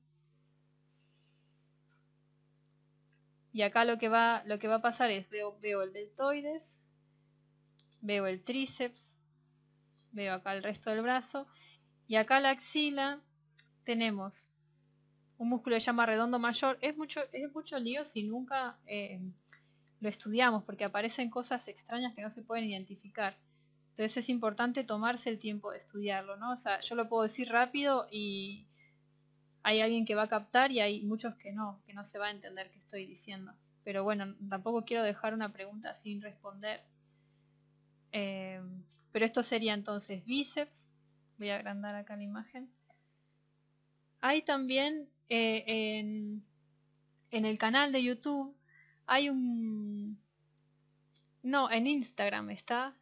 Y acá lo que va, lo que va a pasar es, veo, veo el deltoides, veo el tríceps, veo acá el resto del brazo y acá la axila tenemos un músculo de llama redondo mayor. Es mucho, es mucho lío si nunca eh, lo estudiamos porque aparecen cosas extrañas que no se pueden identificar. Entonces es importante tomarse el tiempo de estudiarlo, ¿no? O sea, yo lo puedo decir rápido y hay alguien que va a captar y hay muchos que no, que no se va a entender qué estoy diciendo. Pero bueno, tampoco quiero dejar una pregunta sin responder. Em, pero esto sería entonces bíceps. Voy a agrandar acá la imagen. Hay también eh, en, el canal de YouTube, hay un... No, en Instagram está.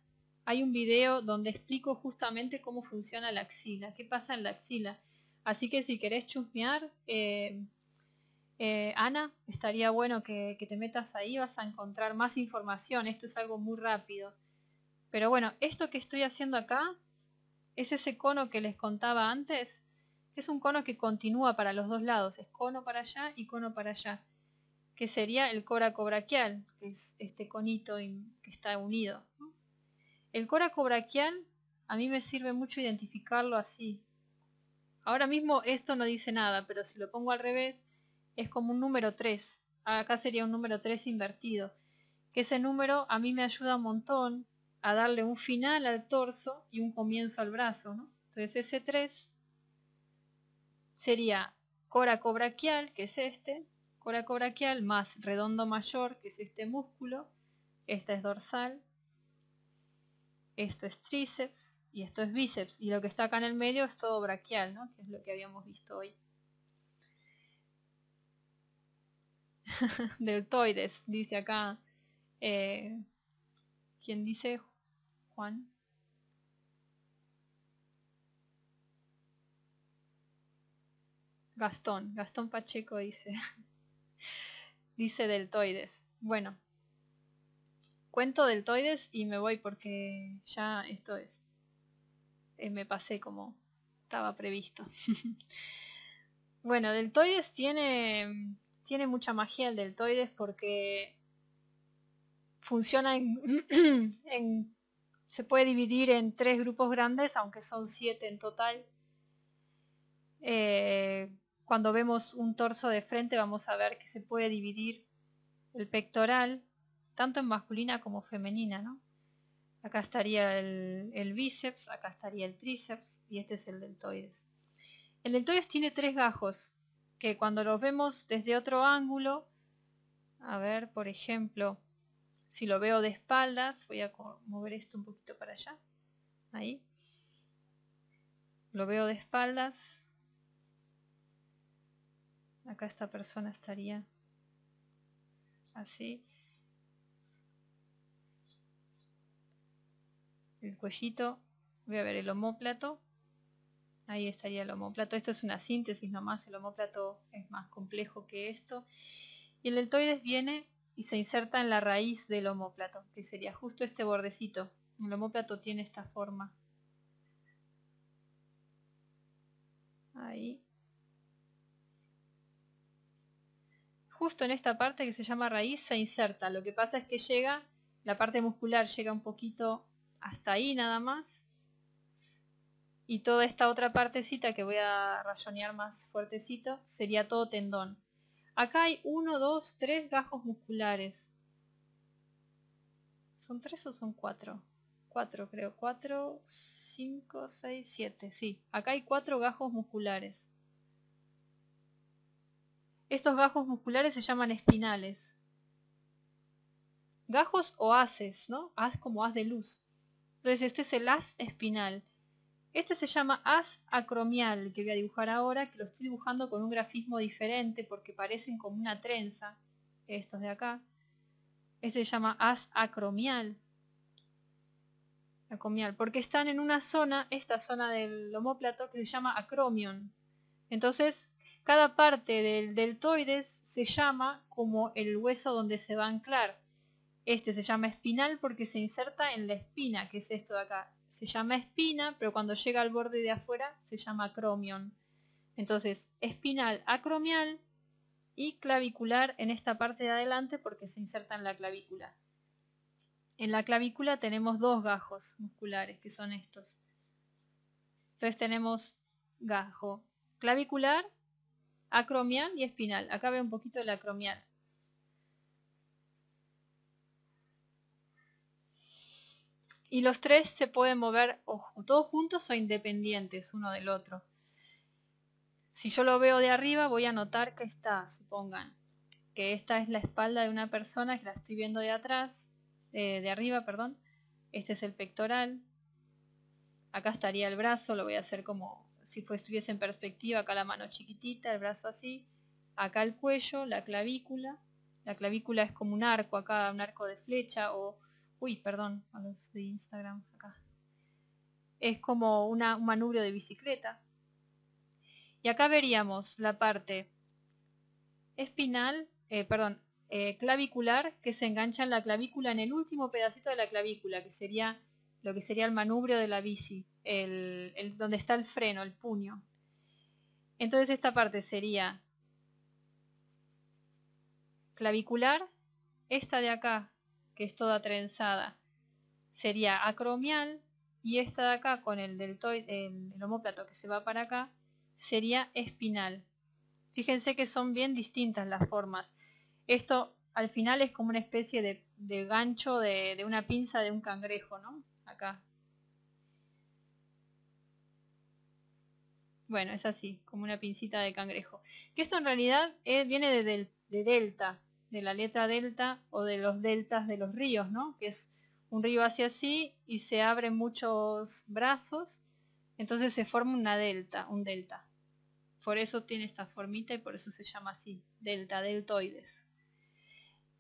Hay un video donde explico justamente cómo funciona la axila, qué pasa en la axila. Así que si querés chusmear, em, eh, Ana, estaría bueno que te metas ahí, vas a encontrar más información. Esto es algo muy rápido. Pero bueno, esto que estoy haciendo acá es ese cono que les contaba antes, que es un cono que continúa para los dos lados, es cono para allá y cono para allá, que sería el coraco que es este conito que está unido. El coraco a mí me sirve mucho identificarlo así. Ahora mismo esto no dice nada, pero si lo pongo al revés es como un número 3. Acá sería un número 3 invertido. Que ese número a mí me ayuda un montón a darle un final al torso y un comienzo al brazo, ¿no? Entonces ese 3 sería coraco braquial, que es este, coraco más redondo mayor, que es este músculo, esta es dorsal, esto es tríceps y esto es bíceps, y lo que está acá en el medio es todo braquial, ¿no? Que es lo que habíamos visto hoy. deltoides, dice acá. Eh, ¿quién quien dice Juan. Gastón, Gastón Pacheco dice, dice deltoides. Bueno, cuento deltoides y me voy porque ya esto es, eh, me pasé como estaba previsto. bueno, deltoides tiene, tiene mucha magia el deltoides porque funciona en, en se puede dividir en tres grupos grandes, aunque son siete en total. Eh, cuando vemos un torso de frente vamos a ver que se puede dividir el pectoral, tanto en masculina como femenina, Acá estaría el, el, bíceps, acá estaría el tríceps y este es el deltoides. El deltoides tiene tres gajos que cuando los vemos desde otro ángulo, a ver, por ejemplo, si lo veo de espaldas, voy a mover esto un poquito para allá, ahí, lo veo de espaldas, acá esta persona estaría así, el cuellito, voy a ver el homóplato, ahí estaría el homóplato, esto es una síntesis nomás, el homóplato es más complejo que esto, y el deltoides viene y se inserta en la raíz del homóplato, que sería justo este bordecito. El homóplato tiene esta forma. Ahí. Justo en esta parte que se llama raíz se inserta. Lo que pasa es que llega, la parte muscular llega un poquito hasta ahí nada más. Y toda esta otra partecita que voy a rayonear más fuertecito sería todo tendón. Acá hay 1, 2, 3 gajos musculares. ¿Son 3 o son 4? 4 creo, 4, 5, 6, 7, sí. Acá hay 4 gajos musculares. Estos gajos musculares se llaman espinales. Gajos o haces, ¿no? Haz como haz de luz. Entonces este es el haz espinal. Este se llama As acromial, que voy a dibujar ahora, que lo estoy dibujando con un grafismo diferente porque parecen como una trenza, estos de acá. Este se llama As acromial. Acromial, porque están en una zona, esta zona del homóplato, que se llama acromion. Entonces, cada parte del deltoides se llama como el hueso donde se va a anclar. Este se llama espinal porque se inserta en la espina, que es esto de acá se llama espina, pero cuando llega al borde de afuera se llama acromion. Entonces, espinal acromial y clavicular en esta parte de adelante porque se inserta en la clavícula. En la clavícula tenemos dos gajos musculares, que son estos. Entonces tenemos gajo clavicular, acromial y espinal. Acá ve un poquito el acromial. y los tres se pueden mover o todos juntos o independientes uno del otro. Si yo lo veo de arriba voy a notar que está, supongan, que esta es la espalda de una persona que la estoy viendo de atrás, eh, de arriba, perdón. Este es el pectoral. Acá estaría el brazo, lo voy a hacer como si estuviese en perspectiva, acá la mano chiquitita, el brazo así, acá el cuello, la clavícula, la clavícula es como un arco acá, un arco de flecha o uy, perdón, a los de Instagram acá. Es como una, un manubrio de bicicleta. Y acá veríamos la parte espinal, eh, perdón, eh, clavicular que se engancha en la clavícula, en el último pedacito de la clavícula, que sería lo que sería el manubrio de la bici, el, donde está el freno, el puño. Entonces esta parte sería clavicular, esta de acá es toda trenzada, sería acromial y esta de acá con el deltoide, el, homóplato que se va para acá, sería espinal. Fíjense que son bien distintas las formas. Esto al final es como una especie de, gancho de, una pinza de un cangrejo, ¿no? Acá. Bueno, es así, como una pincita de cangrejo. Que esto en realidad eh, viene de delta, de la letra delta o de los deltas de los ríos, ¿no? Que es un río hacia así y se abren muchos brazos, entonces se forma una delta, un delta. Por eso tiene esta formita y por eso se llama así, delta, deltoides.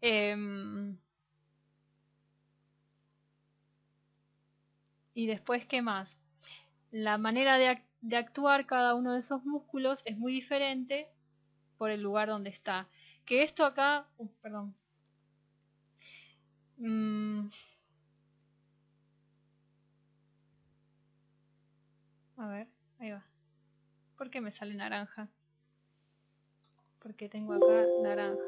Em, y después, ¿qué más? La manera de, de actuar cada uno de esos músculos es muy diferente por el lugar donde está. Que esto acá... Uh, perdón. Mm. A ver, ahí va. ¿Por qué me sale naranja? Porque tengo acá naranja.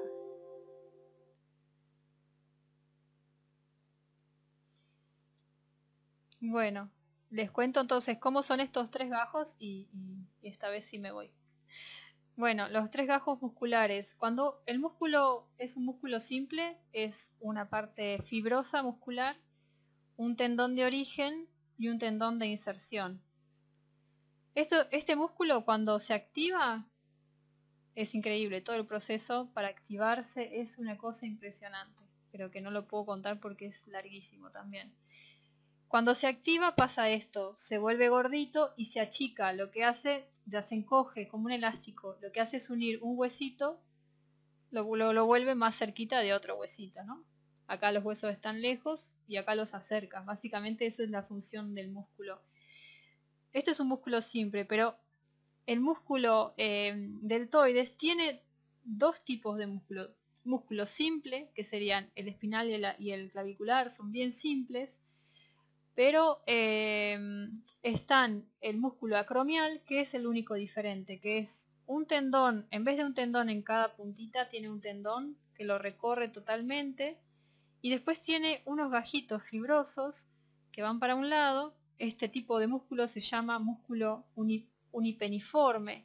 Bueno, les cuento entonces cómo son estos tres bajos y, y esta vez sí me voy. Bueno, los tres gajos musculares. Cuando el músculo es un músculo simple, es una parte fibrosa muscular, un tendón de origen y un tendón de inserción. este músculo cuando se activa es increíble, todo el proceso para activarse es una cosa impresionante, pero que no lo puedo contar porque es larguísimo también. Cuando se activa pasa esto, se vuelve gordito y se achica, lo que hace, ya se encoge como un elástico, lo que hace es unir un huesito, lo, lo, vuelve más cerquita de otro huesito, ¿no? Acá los huesos están lejos y acá los acerca. básicamente esa es la función del músculo. Este es un músculo simple, pero el músculo eh, deltoides tiene dos tipos de músculo. Músculo simple, que serían el espinal y el clavicular, son bien simples, pero em, están el músculo acromial, que es el único diferente, que es un tendón, en vez de un tendón en cada puntita, tiene un tendón que lo recorre totalmente, y después tiene unos gajitos fibrosos que van para un lado, este tipo de músculo se llama músculo uni, unipeniforme,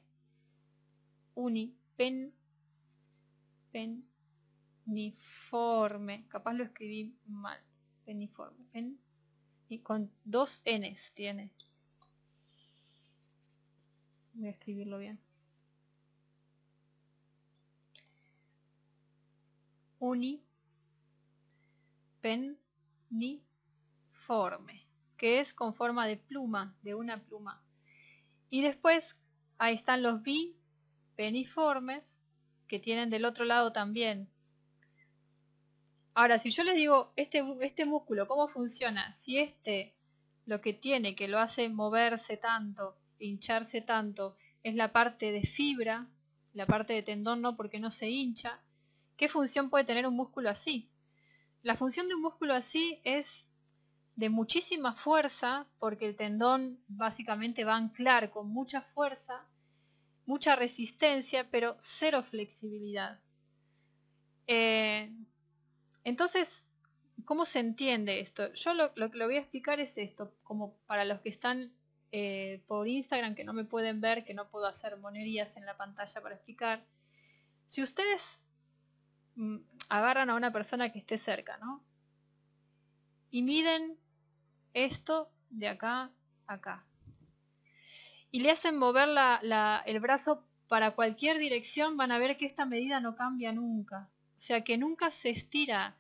capaz lo escribí mal, peniforme, y con dos Ns tiene. Voy a escribirlo bien. Uni peniforme, que es con forma de pluma, de una pluma. Y después ahí están los bi peniformes que tienen del otro lado también Ahora, si yo les digo, este, este músculo, ¿cómo funciona? Si este lo que tiene, que lo hace moverse tanto, hincharse tanto, es la parte de fibra, la parte de tendón no porque no se hincha, ¿qué función puede tener un músculo así? La función de un músculo así es de muchísima fuerza, porque el tendón básicamente va a anclar con mucha fuerza, mucha resistencia, pero cero flexibilidad. Eh, entonces, ¿cómo se entiende esto? Yo lo, que lo voy a explicar es esto, como para los que están eh, por Instagram, que no me pueden ver, que no puedo hacer monerías en la pantalla para explicar. Si ustedes mm, agarran a una persona que esté cerca, ¿no? Y miden esto de acá a acá. Y le hacen mover el brazo para cualquier dirección, van a ver que esta medida no cambia nunca. O sea que nunca se estira,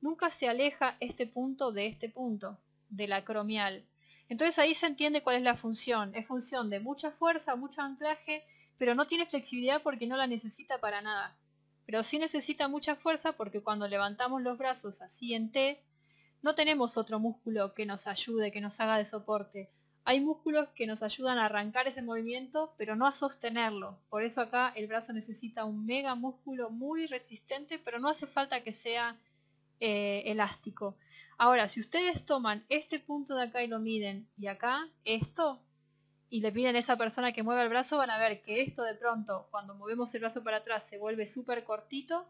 nunca se aleja este punto de este punto, de la acromial. Entonces ahí se entiende cuál es la función. Es función de mucha fuerza, mucho anclaje, pero no tiene flexibilidad porque no la necesita para nada. Pero sí necesita mucha fuerza porque cuando levantamos los brazos así en T, no tenemos otro músculo que nos ayude, que nos haga de soporte. Hay músculos que nos ayudan a arrancar ese movimiento, pero no a sostenerlo. Por eso acá el brazo necesita un mega músculo muy resistente, pero no hace falta que sea eh, elástico. Ahora, si ustedes toman este punto de acá y lo miden, y acá, esto, y le piden a esa persona que mueva el brazo, van a ver que esto de pronto, cuando movemos el brazo para atrás, se vuelve súper cortito,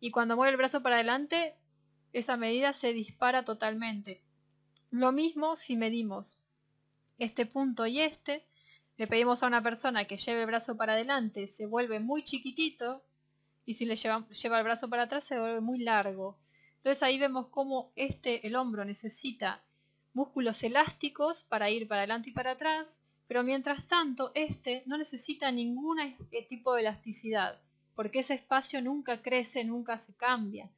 y cuando mueve el brazo para adelante, esa medida se dispara totalmente. Lo mismo si medimos este punto y este. Le pedimos a una persona que lleve el brazo para adelante, se vuelve muy chiquitito. Y si le lleva, lleva el brazo para atrás, se vuelve muy largo. Entonces ahí vemos cómo este, el hombro necesita músculos elásticos para ir para adelante y para atrás, pero mientras tanto este no necesita ningún eh, tipo de elasticidad, porque ese espacio nunca crece, nunca se cambia.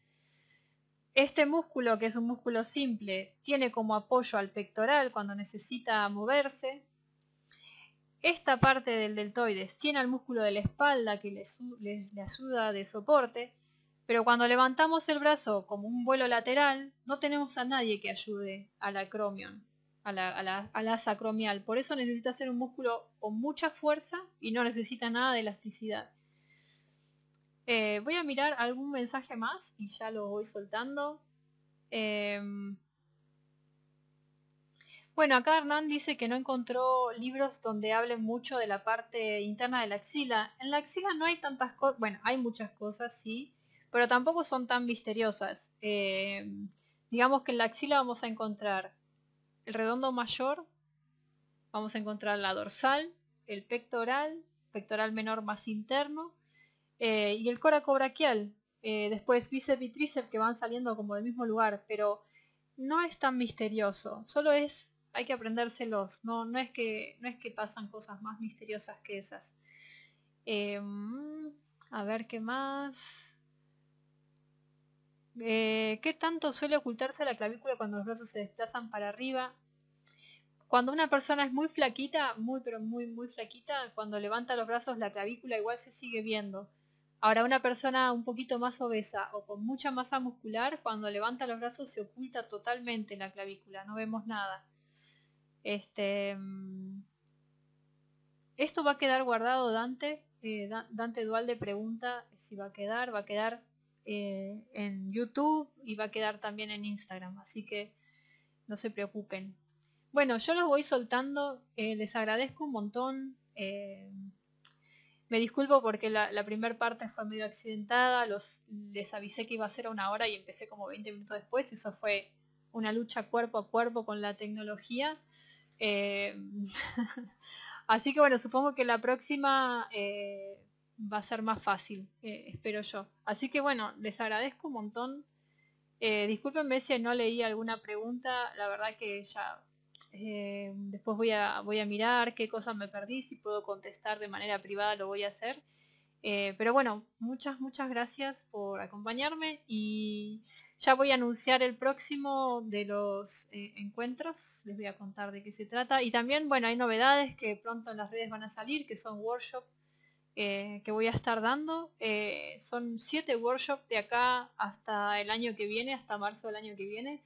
Este músculo, que es un músculo simple, tiene como apoyo al pectoral cuando necesita moverse. Esta parte del deltoides tiene al músculo de la espalda que le, ayuda de soporte, pero cuando levantamos el brazo como un vuelo lateral, no tenemos a nadie que ayude al acromion, a la, a acromial. Por eso necesita ser un músculo con mucha fuerza y no necesita nada de elasticidad. Eh, voy a mirar algún mensaje más y ya lo voy soltando. Em, bueno, acá Hernán dice que no encontró libros donde hablen mucho de la parte interna de la axila. En la axila no hay tantas cosas, bueno, hay muchas cosas, sí, pero tampoco son tan misteriosas. Em, digamos que en la axila vamos a encontrar el redondo mayor, vamos a encontrar la dorsal, el pectoral, pectoral menor más interno, eh, y el coraco braquial, eh, después bíceps y tríceps que van saliendo como del mismo lugar, pero no es tan misterioso, solo es, hay que aprendérselos, no, no, es, que, no es que pasan cosas más misteriosas que esas. Em, a ver qué más. Eh, ¿Qué tanto suele ocultarse la clavícula cuando los brazos se desplazan para arriba? Cuando una persona es muy flaquita, muy pero muy muy flaquita, cuando levanta los brazos la clavícula igual se sigue viendo. Ahora, una persona un poquito más obesa o con mucha masa muscular, cuando levanta los brazos se oculta totalmente la clavícula, no vemos nada. Este, mm, esto va a quedar guardado, Dante. Eh, Dante Dante Dualde pregunta si va a quedar, va a quedar eh, en YouTube y va a quedar también en Instagram, así que no se preocupen. Bueno, yo los voy soltando, eh, les agradezco un montón me disculpo porque la, primera parte fue medio accidentada, les avisé que iba a ser a una hora y empecé como 20 minutos después, eso fue una lucha cuerpo a cuerpo con la tecnología. Eh, así que bueno, supongo que la próxima eh, va a ser más fácil, eh, espero yo. Así que bueno, les agradezco un montón. discúlpenme si no leí alguna pregunta, la verdad que ya eh, después voy a, voy a mirar qué cosas me perdí, si puedo contestar de manera privada lo voy a hacer. Eh, pero bueno, muchas, muchas gracias por acompañarme y ya voy a anunciar el próximo de los eh, encuentros, les voy a contar de qué se trata. Y también, bueno, hay novedades que pronto en las redes van a salir, que son workshops que voy a estar dando. son siete workshops de acá hasta el año que viene, hasta marzo del año que viene.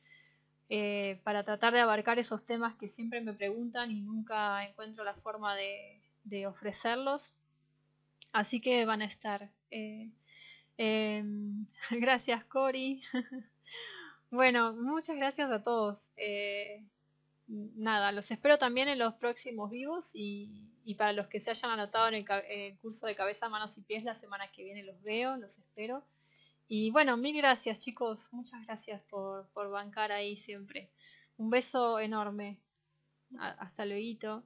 Eh, para tratar de abarcar esos temas que siempre me preguntan y nunca encuentro la forma de, ofrecerlos. Así que van a estar. Eh, em, gracias, Cori. bueno, muchas gracias a todos. Eh, nada, los espero también en los próximos vivos y, para los que se hayan anotado en el, el curso de cabeza, manos y pies, la semana que viene los veo, los espero. Y bueno, mil gracias chicos, muchas gracias por, bancar ahí siempre. Un beso enorme. hasta luego.